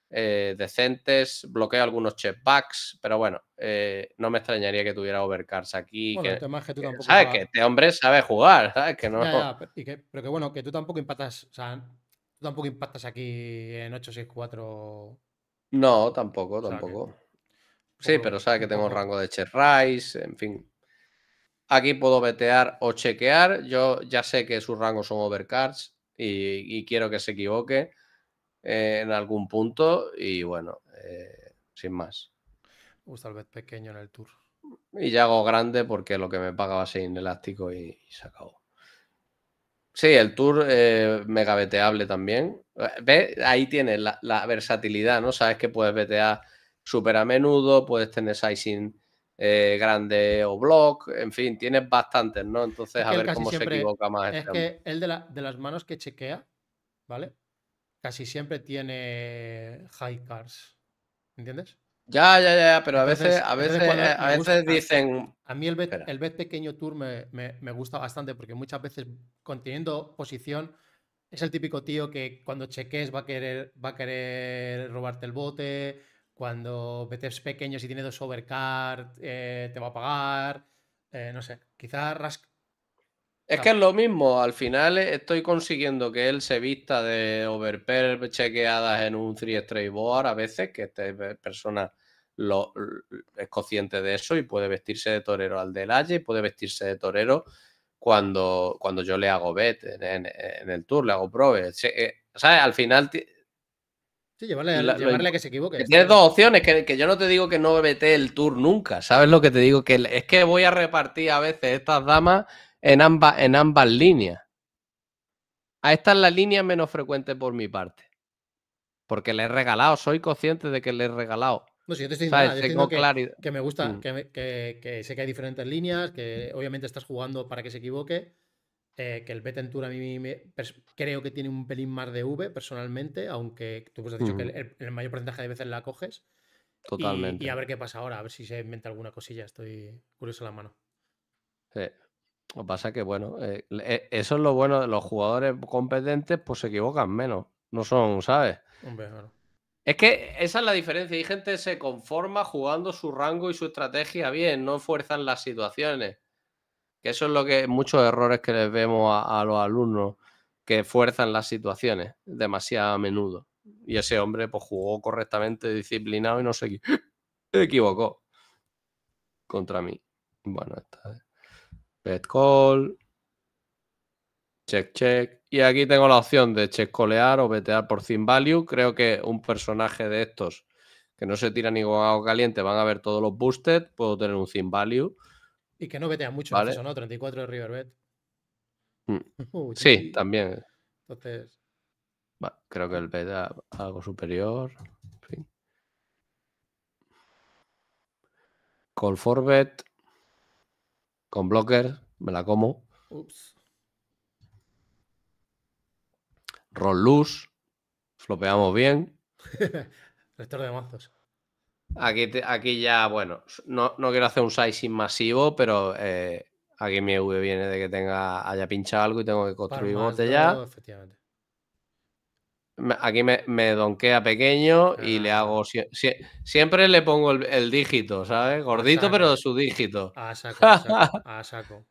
eh, decentes, bloquea algunos checkbacks, pero bueno, eh, no me extrañaría que tuviera overcards aquí. que tú Sabes que este hombre sabe jugar, ¿sabes? Que no. pero, que, bueno, que tú tampoco empatas, o tampoco impactas aquí en 8-6-4? No, tampoco, tampoco. Sí, pero sabe que tengo rango de chess en fin. Aquí puedo vetear o chequear. Yo ya sé que sus rangos son overcards y, quiero que se equivoque eh, en algún punto. Y bueno, eh, sin más. Me Gusta el bet pequeño en el tour. Y ya hago grande porque lo que me pagaba va a inelástico y se acabó. Sí, el tour eh, mega veteable también. Eh, ve, Ahí tienes la, versatilidad, ¿no? Sabes que puedes vetear súper a menudo, puedes tener sizing eh, grande o block, en fin, tienes bastantes, ¿no? Entonces, a ver cómo se equivoca más. Es este que el de, de, las manos que chequea, ¿vale? Casi siempre tiene high cars, ¿entiendes? Ya, ya, ya, pero a veces, a veces, eh, a veces, dicen. A mí el bet, el bet pequeño tour me, gusta bastante porque muchas veces conteniendo posición es el típico tío que cuando cheques va a querer, va a querer robarte el bote, cuando betes pequeños y tiene dos overcard eh, te va a pagar, eh, no sé, quizás es que es lo mismo, al final estoy consiguiendo que él se vista de overperp chequeadas en un 3 board a veces, que esta persona lo, es consciente de eso y puede vestirse de torero al del y puede vestirse de torero cuando, cuando yo le hago bet en, el tour, le hago prove. Eh, ¿Sabes? Al final Sí, llevarle, a, que se equivoque. tienes dos opciones, que, que, yo no te digo que no vete el tour nunca, ¿sabes lo que te digo? Que es que voy a repartir a veces estas damas en ambas, en ambas líneas. A ah, esta es la línea menos frecuente por mi parte. Porque le he regalado, soy consciente de que le he regalado. No, si yo te estoy diciendo, que, me gusta, mm. que, sé que hay diferentes líneas, que obviamente estás jugando para que se equivoque, eh, que el Betentura a mí creo que tiene un pelín más de V personalmente, aunque tú pues has dicho que mm. el, mayor porcentaje de veces la coges. Totalmente. Y, a ver qué pasa ahora, a ver si se inventa alguna cosilla, estoy curioso a la mano. Sí. Lo que pasa es que, bueno, eh, eso es lo bueno. de Los jugadores competentes, pues se equivocan menos. No son, ¿sabes? Es que esa es la diferencia. Hay gente que se conforma jugando su rango y su estrategia bien, no fuerzan las situaciones. Que eso es lo que muchos errores que les vemos a, los alumnos, que fuerzan las situaciones demasiado a menudo. Y ese hombre pues jugó correctamente, disciplinado y no se, se equivocó contra mí. Bueno, esta vez bet call. Check, check. Y aquí tengo la opción de check colear o betear por thin value. Creo que un personaje de estos que no se tira ni agua caliente van a ver todos los boosted. Puedo tener un thin value. Y que no betean mucho, ¿Vale? eso, ¿no? 34 de river bet. Mm. sí, también. Eh. Entonces. creo que el beta algo superior. Call for bet. Con blocker, me la como. Ups. Roll loose, flopeamos bien. Restor de mazos. Aquí, aquí ya, bueno, no, no, quiero hacer un sizing masivo, pero eh, aquí mi V viene de que tenga haya pinchado algo y tengo que construir bote ya. Efectivamente. Aquí me, donkea pequeño y le hago. siempre le pongo el, dígito, ¿sabes? Gordito, pero su dígito. A saco, a saco.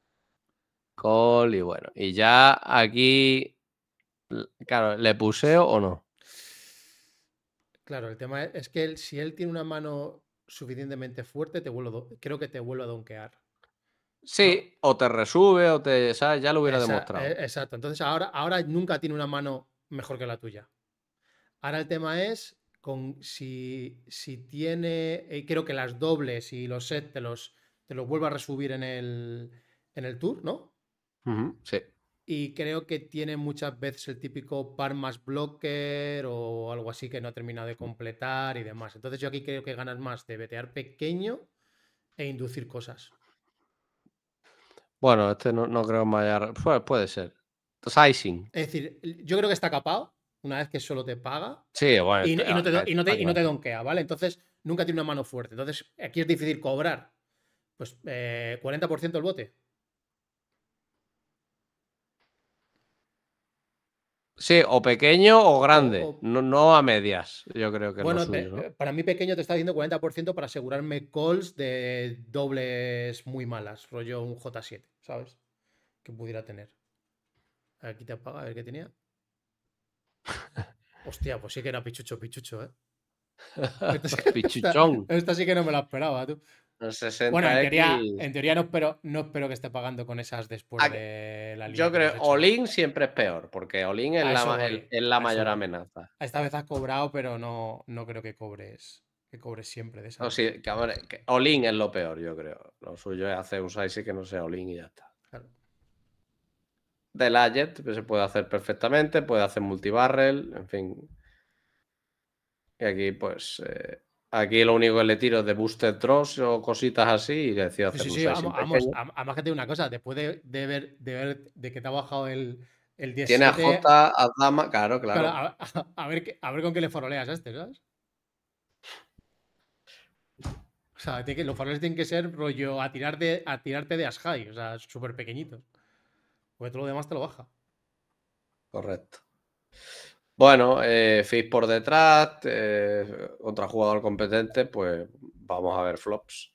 A y bueno. Y ya aquí. Claro, ¿le puseo o no? Claro, el tema e, es que si él tiene una mano suficientemente fuerte, te creo que te vuelve a donkear. Sí, o te resube, o te. Ya lo hubiera demostrado. E, exacto. Entonces ahora, ahora nunca tiene una mano mejor que la tuya. Ahora el tema es con si, tiene, y eh, creo que las dobles y los sets te los, te los vuelvo a resubir en el, en el tour, ¿no? sí. Y creo que tiene muchas veces el típico par más blocker o algo así que no ha terminado de completar y demás. Entonces yo aquí creo que ganas más de vetear pequeño e inducir cosas. Bueno, este no, no creo mallar. vaya puede ser. Es decir, yo creo que está capado una vez que solo te paga. Y, no, te, donkea, ¿vale? Entonces, nunca tiene una mano fuerte. Entonces, aquí es difícil cobrar. Pues 40% eh, el bote. Sí, o pequeño o grande, No, a medias, yo creo que bueno, para mí pequeño te está diciendo 40% para asegurarme calls de dobles muy malas, rollo un J7, ¿sabes? Que pudiera tener. Aquí te apaga, a ver qué tenía. Hostia, pues sí que era pichucho, pichucho, ¿eh? Pichuchón. Esta, sí que no me la esperaba, tú. bueno, en teoría, no, espero, que esté pagando con esas después de la liga. Yo creo que Olin siempre es peor, porque Olin es la, mayor amenaza. Esta vez has cobrado, pero no, no creo que cobres que cobres siempre de esas. Olin es lo peor, yo creo. Lo suyo es hacer un size que no sea Olin y ya está. Claro del Ajet que se puede hacer perfectamente, puede hacer multibarrel, en fin. Y aquí, pues, eh, aquí lo único que le tiro es de booster tross o cositas así y le decido hacer sí, sí, Además que te digo una cosa, después de, ver, de ver que te ha bajado el, el Tiene a J, a Dama, claro, claro. a, ver, con qué le foroleas a este, ¿sabes? O sea, los faroles tienen que ser rollo a, tirarte de as high, o sea, súper pequeñitos. Porque todo lo demás te lo baja. Correcto. Bueno, eh, fish por detrás, eh, otro jugador competente, pues vamos a ver flops.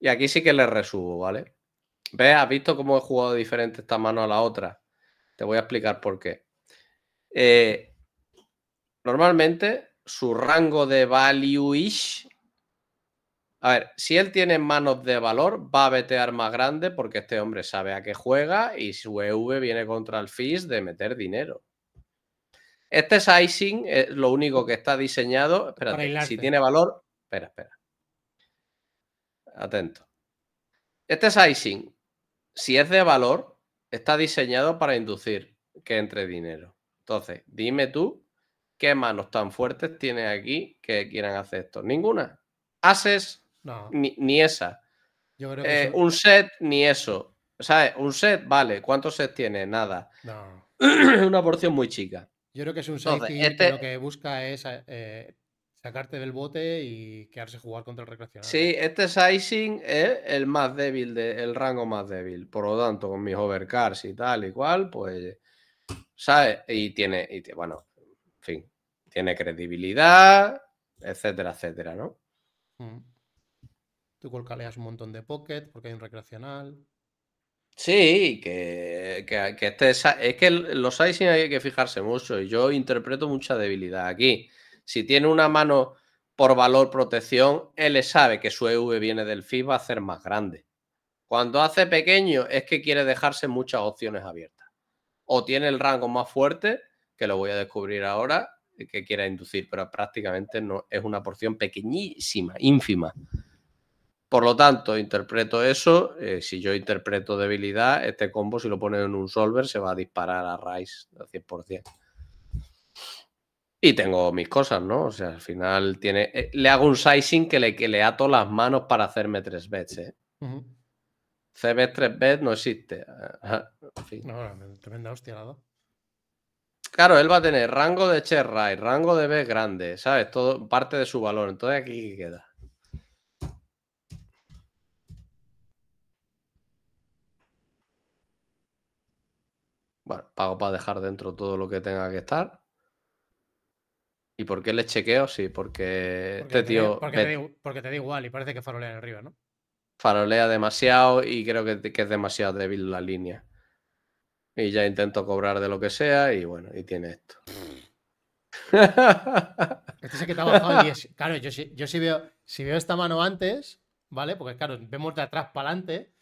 Y aquí sí que le resubo, ¿vale? ¿Ves? ¿Has visto cómo he jugado diferente esta mano a la otra? Te voy a explicar por qué. Eh, normalmente su rango de value-ish a ver, si él tiene manos de valor, va a vetear más grande porque este hombre sabe a qué juega y su EV viene contra el FIS de meter dinero. Este sizing es lo único que está diseñado. Espérate, si tiene valor. Espera, espera. Atento. Este sizing, si es de valor, está diseñado para inducir que entre dinero. Entonces, dime tú qué manos tan fuertes tiene aquí que quieran hacer esto. Ninguna. Ases, no. Ni, esa. Eh, un set, ni eso. ¿Sabes? Un set, vale. ¿Cuántos sets tiene? Nada. No. Una porción muy chica. Yo creo que es un set que este lo que busca es eh, sacarte del bote y quedarse jugar contra el recreacional. Sí, este sizing es el más débil, de, el rango más débil. Por lo tanto, con mis overcars y tal y cual, pues. ¿Sabes? Y tiene. Y bueno, en fin. Tiene credibilidad, etcétera, etcétera, ¿no? Mm. Tú colcaleas un montón de pocket porque hay un recreacional. Sí, que, que, este es, que los sin hay que fijarse mucho y yo interpreto mucha debilidad aquí. Si tiene una mano por valor protección, él sabe que su EV viene del FIFA, va a ser más grande. Cuando hace pequeño es que quiere dejarse muchas opciones abiertas. O tiene el rango más fuerte, que lo voy a descubrir ahora, que quiera inducir, pero prácticamente no, es una porción pequeñísima, ínfima. Por lo tanto, interpreto eso. Eh, si yo interpreto debilidad, este combo, si lo ponen en un solver, se va a disparar a raíz al 100%. Y tengo mis cosas, ¿no? O sea, al final tiene. Eh, le hago un sizing que le, le ato las manos para hacerme tres bets, ¿eh? CB 3 b no existe. No, tremenda hostia la Claro, él va a tener rango de Cherry, y rango de B grande, ¿sabes? Todo parte de su valor. Entonces aquí queda. Bueno, pago para dejar dentro todo lo que tenga que estar. ¿Y por qué le chequeo? Sí, porque, este tío. porque, te da, igual y parece que farolea en ¿no? Farolea demasiado y creo que, es demasiado débil la línea. Y ya intento cobrar de lo que sea y bueno, y tiene esto. este se que está bajado Claro, yo, yo veo, si veo esta mano antes, ¿vale? Porque claro, vemos de atrás para adelante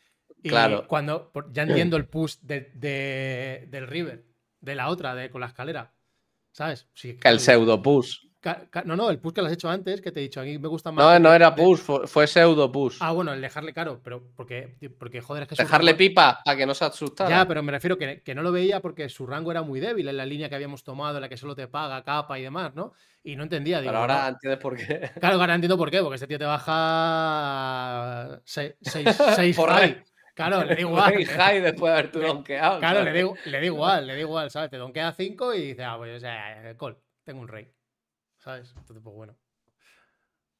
claro. cuando ya entiendo el push de, del River, de la otra, de con la escalera. ¿Sabes? Sí, el pseudo push. no, no, el push que lo has hecho antes, que te he dicho, aquí me gusta más. No, no era push, fue, pseudo push. Ah, bueno, el dejarle caro, pero porque, porque joder, es que. Dejarle pipa a que no se asustara. Ya, pero me refiero que, no lo veía porque su rango era muy débil en la línea que habíamos tomado, en la que solo te paga capa y demás, ¿no? Y no entendía. Digo, pero ahora entiendes por qué. Claro, ahora entiendo por qué, porque este tío te baja. 6 seis, por Claro, le da igual. después de eh, donkeado. Claro, le da, le igual, le da igual, ¿sabes? Te donkea 5 y dices, ah, pues, o sea, call, tengo un rey. ¿Sabes? Entonces, pues bueno.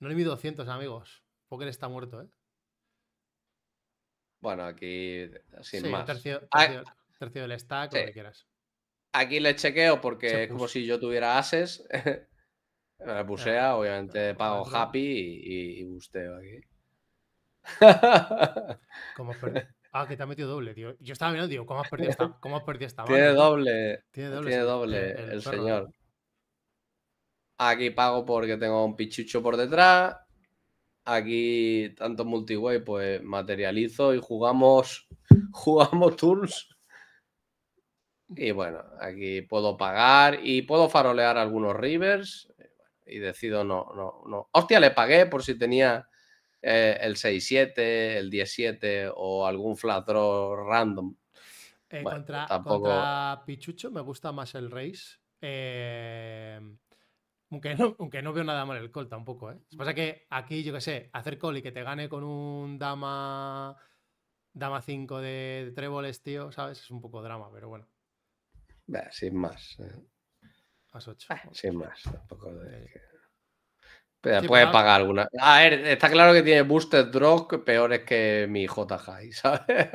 No le mido 200, amigos. Poker está muerto, ¿eh? Bueno, aquí, sin más. Ah, tercio, tercio, del stack, lo que quieras. Aquí le chequeo porque es como si yo tuviera ases. Me pusea, obviamente pago happy y busteo aquí. ¿Cómo ah, que te ha metido doble, tío. Yo estaba mirando, digo, ¿cómo has perdido esta, cómo Tiene doble. Tiene doble, el, señor. Aquí pago porque tengo un pichucho por detrás. Aquí, tanto multiway, pues materializo y jugamos. Jugamos tools Y bueno, aquí puedo pagar y puedo farolear algunos rivers. Y decido no, no, no. Hostia, le pagué por si tenía eh, el 6-7, el 17 o algún flat random. Eh, contra, Pichucho me gusta más el race. Eh, aunque, no, aunque no veo nada mal el call tampoco. ¿eh? Lo que pasa es que aquí, yo que sé, hacer call y que te gane con un dama dama 5 de, tréboles, tío, ¿sabes? Es un poco drama, pero bueno. sin más. Más 8. sin más, tampoco. De... Pues puede pues, pagar? alguna. A ver, está claro que tiene booster Drop peores que mi j ¿sabes?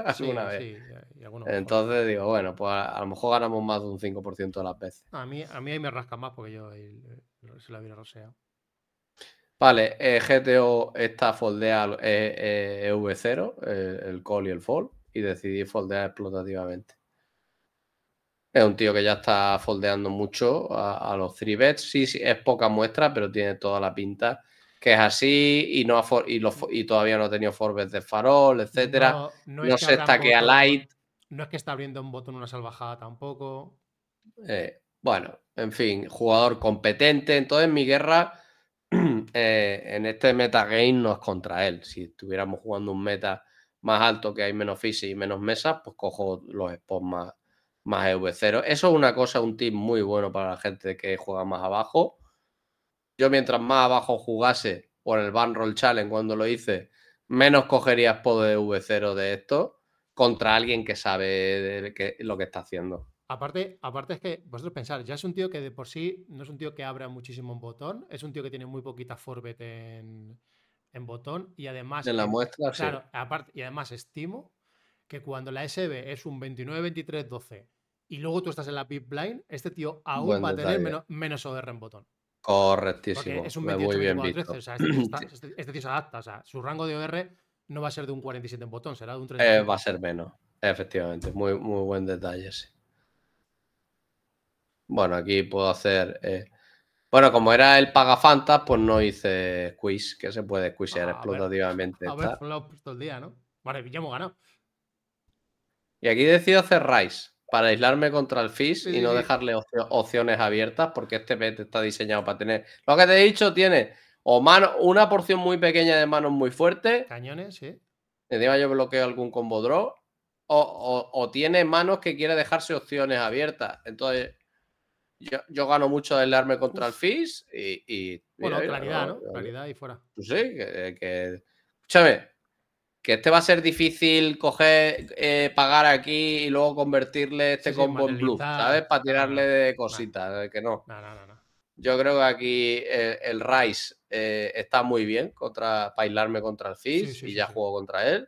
Entonces digo, bueno, pues a, lo mejor ganamos más de un 5% de las veces. A mí, a mí ahí me rasca más porque yo ahí, se la hubiera roseado. Vale, eh, GTO está foldea eh, EV0, eh, eh, el call y el fall, y decidí foldear explotativamente. Es un tío que ya está foldeando mucho a, los 3 sí, sí, es poca muestra, pero tiene toda la pinta que es así y, no y, todavía no ha tenido forbes de farol, etcétera. No, que se estaquea light. No es que está abriendo un botón una salvajada tampoco. Eh, bueno, en fin, jugador competente. Entonces, mi guerra eh, en este metagame no es contra él. Si estuviéramos jugando un meta más alto que hay menos física y menos mesas, pues cojo los spots más más EV0. Eso es una cosa, un tip muy bueno para la gente que juega más abajo. Yo mientras más abajo jugase por el Banroll Challenge cuando lo hice, menos cogerías poder V0 de esto contra alguien que sabe lo que está haciendo. Aparte, aparte es que vosotros pensar, ya es un tío que de por sí no es un tío que abra muchísimo en botón, es un tío que tiene muy poquita forbet en, botón y además... En la muestra, claro, aparte, y además estimo que cuando la SB es un 29, 23, 12 y luego tú estás en la pipeline, este tío aún va a tener menos, menos ODR en botón. Correctísimo. es un 28, muy bien visto. Este, este, este, tío se adapta. O sea, su rango de OR no va a ser de un 47 en botón, será de un 30. Eh, va a ser menos, efectivamente. Muy, muy buen detalle, sí. Bueno, aquí puedo hacer. Eh, bueno, como era el Pagafantas, pues no hice quiz, que se puede quizear ah, explotativamente. A ver, un flop todo el día, ¿no? Vale, ya hemos ganado. Y aquí decido hacer Rice para aislarme contra el Fizz y no dejarle opciones abiertas, porque este pet está diseñado para tener. Lo que te he dicho tiene o mano, una porción muy pequeña de manos muy fuerte. Cañones, sí. Encima yo bloqueo algún combo draw. O, tiene manos que quiere dejarse opciones abiertas. Entonces, yo, gano mucho de aislarme contra el Fizz y. bueno, claridad, ¿no? Claridad y fuera. sí, que... Escúchame, que este va a ser difícil coger, eh, pagar aquí y luego convertirle este combo en blue, ¿sabes? Para tirarle de cositas, eh, no, que no. Yo creo que aquí eh, el, Rice está muy bien contra, para aislarme contra el Fizz y ya juego contra él.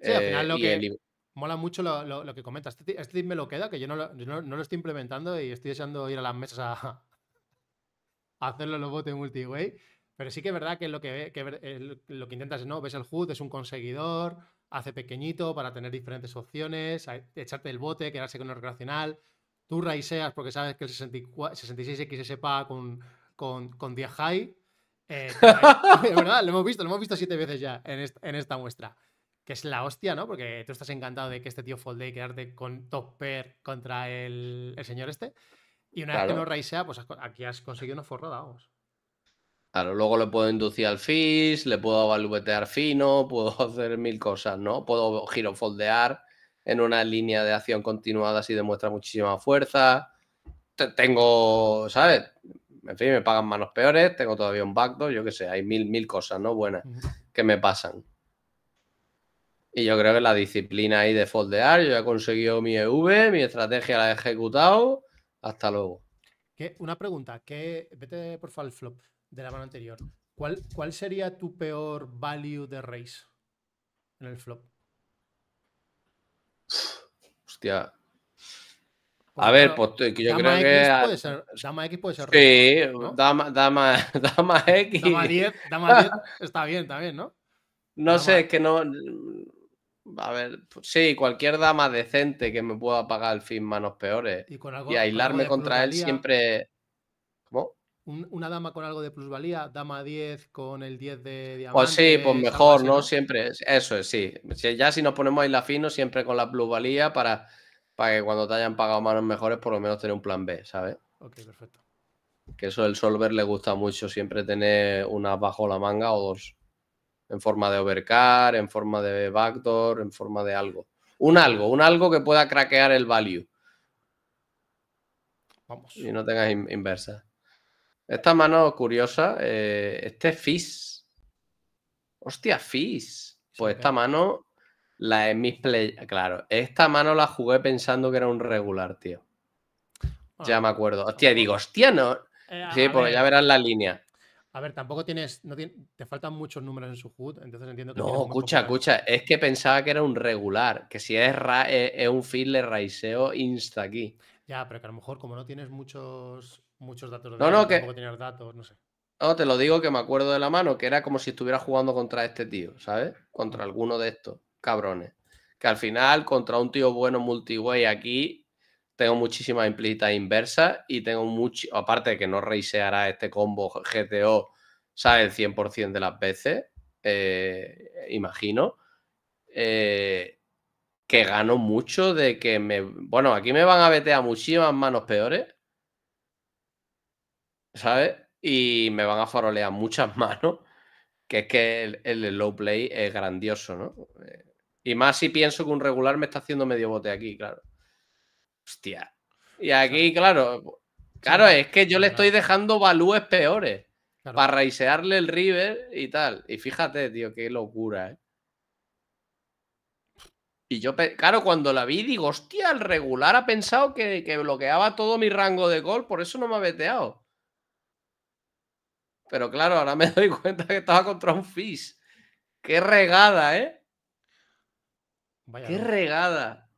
Sí, al final lo que mola mucho lo, lo, que comenta Este, este me lo queda, que yo no lo, estoy implementando y estoy deseando ir a las mesas a, hacerlo los botes multiway. Pero sí que es verdad que lo que, lo que intentas ¿no? Ves el HUD, es un conseguidor, hace pequeñito para tener diferentes opciones, echarte el bote, quedarse con el recreacional. Tú raiseas porque sabes que el 66X se con, con, 10 high. Eh, verdad, lo hemos visto, lo hemos visto siete veces ya en esta, muestra que es la hostia, ¿no? Porque tú estás encantado de que este tío folde y quedarte con top pair contra el, señor este. Y una vez que no raisea, pues aquí has conseguido una forrada, vamos. Claro, luego le puedo inducir al fish, le puedo valuetear fino, puedo hacer mil cosas, ¿no? Puedo girofoldear en una línea de acción continuada si demuestra muchísima fuerza. Tengo, ¿sabes? En fin, me pagan manos peores, tengo todavía un backdoor, yo qué sé, hay mil, mil cosas, ¿no? Buenas que me pasan. Y yo creo que la disciplina ahí de foldear, yo ya he conseguido mi EV, mi estrategia la he ejecutado. Hasta luego. ¿Qué? Una pregunta, que vete por favor al flop de la mano anterior. ¿Cuál, ¿Cuál sería tu peor value de raise en el flop? Hostia. a ver, pues yo creo que. dama X puede ser. Sí, dama, dama, dama X. Dama 10, dama 10 está bien también, ¿no? No sé, es que no. Mm, a ver, pues sí, cualquier dama decente que me pueda pagar el fin manos peores. Y, aislarme contra él siempre una dama con algo de plusvalía, dama 10 con el 10 de diamante. Pues sí, pues mejor, ¿no? Siempre, eso es, sí. Ya si nos ponemos ahí la fino, siempre con la plusvalía para, para que cuando te hayan pagado manos mejores, por lo menos tener un plan B, ¿sabes? Ok, perfecto. Que eso el Solver le gusta mucho, siempre tener una bajo la manga o dos. En forma de overcar, en forma de backdoor, en forma de algo. Un algo, un algo que pueda craquear el value. Vamos. Y no tengas inversa. Esta mano curiosa, eh, este Fizz. Hostia, Fizz. Pues esta mano la es mi play. Claro, esta mano la jugué pensando que era un regular, tío. Ah. ya me acuerdo. Hostia, digo, hostia, no. Eh, sí, porque ya verás la línea. A ver, tampoco tienes. No te faltan muchos números en su HUD, entonces entiendo que. No, escucha, escucha. Es que pensaba que era un regular. Que si es, e, es, un Fizz le raiseo insta aquí. Ya, pero que a lo mejor, como no tienes muchos muchos datos. De no, no, que... Tener datos, no sé. No, te lo digo que me acuerdo de la mano, que era como si estuviera jugando contra este tío, ¿sabes? Contra ah. alguno de estos cabrones. Que al final, contra un tío bueno multiway aquí, tengo muchísimas implícitas inversas y tengo mucho. Aparte de que no reiseará este combo GTO, ¿sabes? El 100% de las veces, eh, imagino. Eh, que gano mucho de que me. Bueno, aquí me van a vetear muchísimas manos peores ¿sabes? Y me van a farolear muchas manos, que es que el, el low play es grandioso, ¿no? Eh, y más si pienso que un regular me está haciendo medio bote aquí, claro. Hostia. Y aquí, claro, claro, es que yo le estoy dejando balúes peores para raisearle el river y tal. Y fíjate, tío, qué locura, ¿eh? Y yo, claro, cuando la vi, digo, hostia, el regular ha pensado que, que bloqueaba todo mi rango de gol, por eso no me ha veteado. Pero claro, ahora me doy cuenta que estaba contra un Fish. Qué regada, ¿eh? Qué regada.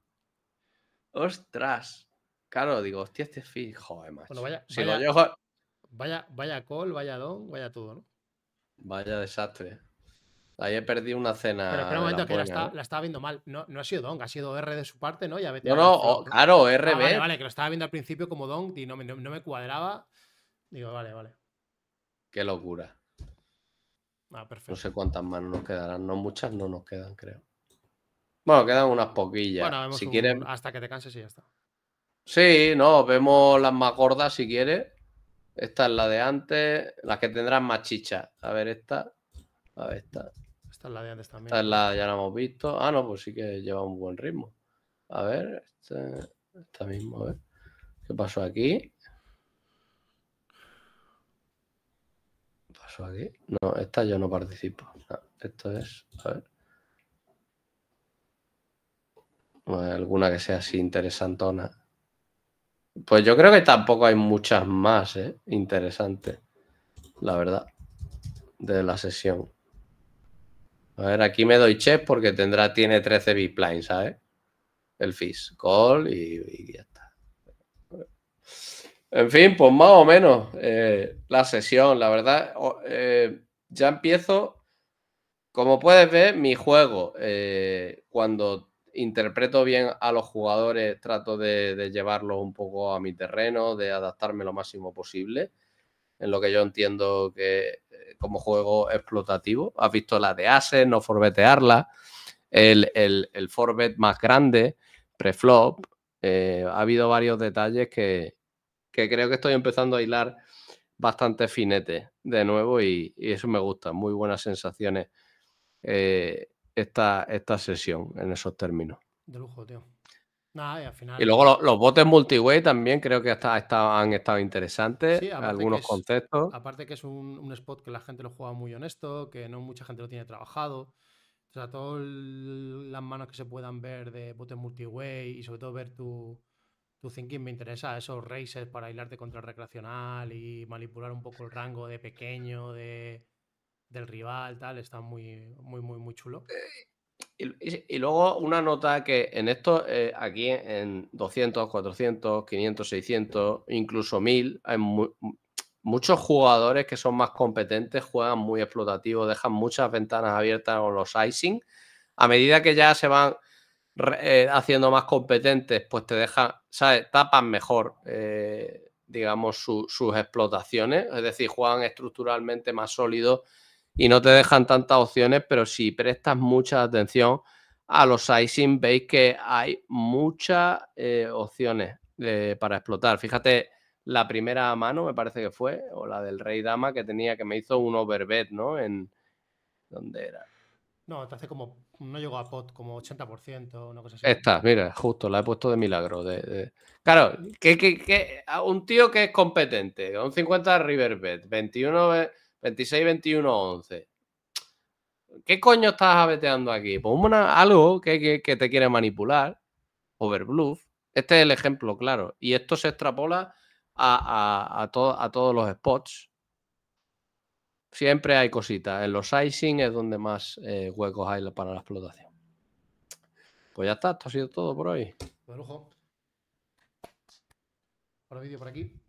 Ostras. Claro, digo, hostia, este Fish. Joder, macho. vaya, si vaya, lo vaya, vaya call, vaya don, vaya todo, ¿no? Vaya desastre. Ahí he perdido una cena. Pero espera un momento, la que ¿eh? la, estaba viendo mal. No, ha sido don, ha sido R de su parte, ¿no? Ya no, no, claro, RB. Ah, vale, vale, que lo estaba viendo al principio como don y no me cuadraba. Digo, vale, vale. Qué locura. Ah, No sé cuántas más nos quedarán. No muchas no nos quedan, creo. Bueno, quedan unas poquillas. si Hasta que te canses y ya está. Sí, no, vemos las más gordas si quieres. Esta es la de antes. Las que tendrán más chicha. A ver, esta. A ver, esta. Esta es la de antes también. Esta es la ya la hemos visto. Ah, no, pues sí que lleva un buen ritmo. A ver, esta, esta misma, a ver. ¿Qué pasó aquí? aquí? No, esta yo no participo. esto es, a ver. alguna que sea así interesantona. Pues yo creo que tampoco hay muchas más ¿eh? interesantes, la verdad, de la sesión. A ver, aquí me doy check porque tendrá, tiene 13 biplines, ¿sabes? El fish, call y, y ya está. En fin, pues más o menos eh, la sesión, la verdad. Eh, ya empiezo. Como puedes ver, mi juego, eh, cuando interpreto bien a los jugadores, trato de, llevarlos un poco a mi terreno, de adaptarme lo máximo posible, en lo que yo entiendo que como juego explotativo. Has visto la de ases, no forbetearla, el, el forbet más grande, preflop. ha habido varios detalles que, que creo que estoy empezando a hilar bastante finete de nuevo y, eso me gusta, muy buenas sensaciones eh, esta, esta sesión en esos términos. De lujo, tío. y, luego los, botes multiway también creo que han estado interesantes, algunos contextos. conceptos. Aparte que es un, un, spot que la gente lo juega muy honesto, que no mucha gente lo tiene trabajado. O sea, todas las manos que se puedan ver de botes multiway y sobre todo ver tu, tu thinking me interesa, esos races para aislarte contra el recreacional y manipular un poco el rango de pequeño, del rival, tal, está muy, muy, muy, muy chulo. Eh, y, luego una nota que en esto, eh, aquí en 200, 400, 500, 600, incluso 1000, hay muchos jugadores que son más competentes, juegan muy explotativos, dejan muchas ventanas abiertas con los icing. A medida que ya se van eh, haciendo más competentes, pues te deja tapan mejor, eh, digamos, sus explotaciones, es decir, juegan estructuralmente más sólidos y no te dejan tantas opciones, pero si prestas mucha atención a los sizing, veis que hay muchas eh, opciones eh, para explotar. Fíjate, la primera mano me parece que fue, o la del rey dama que tenía, que me hizo un overbet, ¿no? En, ¿Dónde era? No, te hace como. No llegó a pot, como 80%, una cosa así. está mira, justo, la he puesto de milagro. De, Claro, que, un tío que es competente, un 50 Riverbed, 21, 26, 21, 11. ¿Qué coño estás abeteando aquí? Pues algo que, te quiere manipular, overbluff. Este es el ejemplo claro. Y esto se extrapola a, a, a, a todos los spots siempre hay cositas. En los sizing es donde más eh, huecos hay para la explotación. Pues ya está, esto ha sido todo por hoy. De Ahora vídeo por aquí.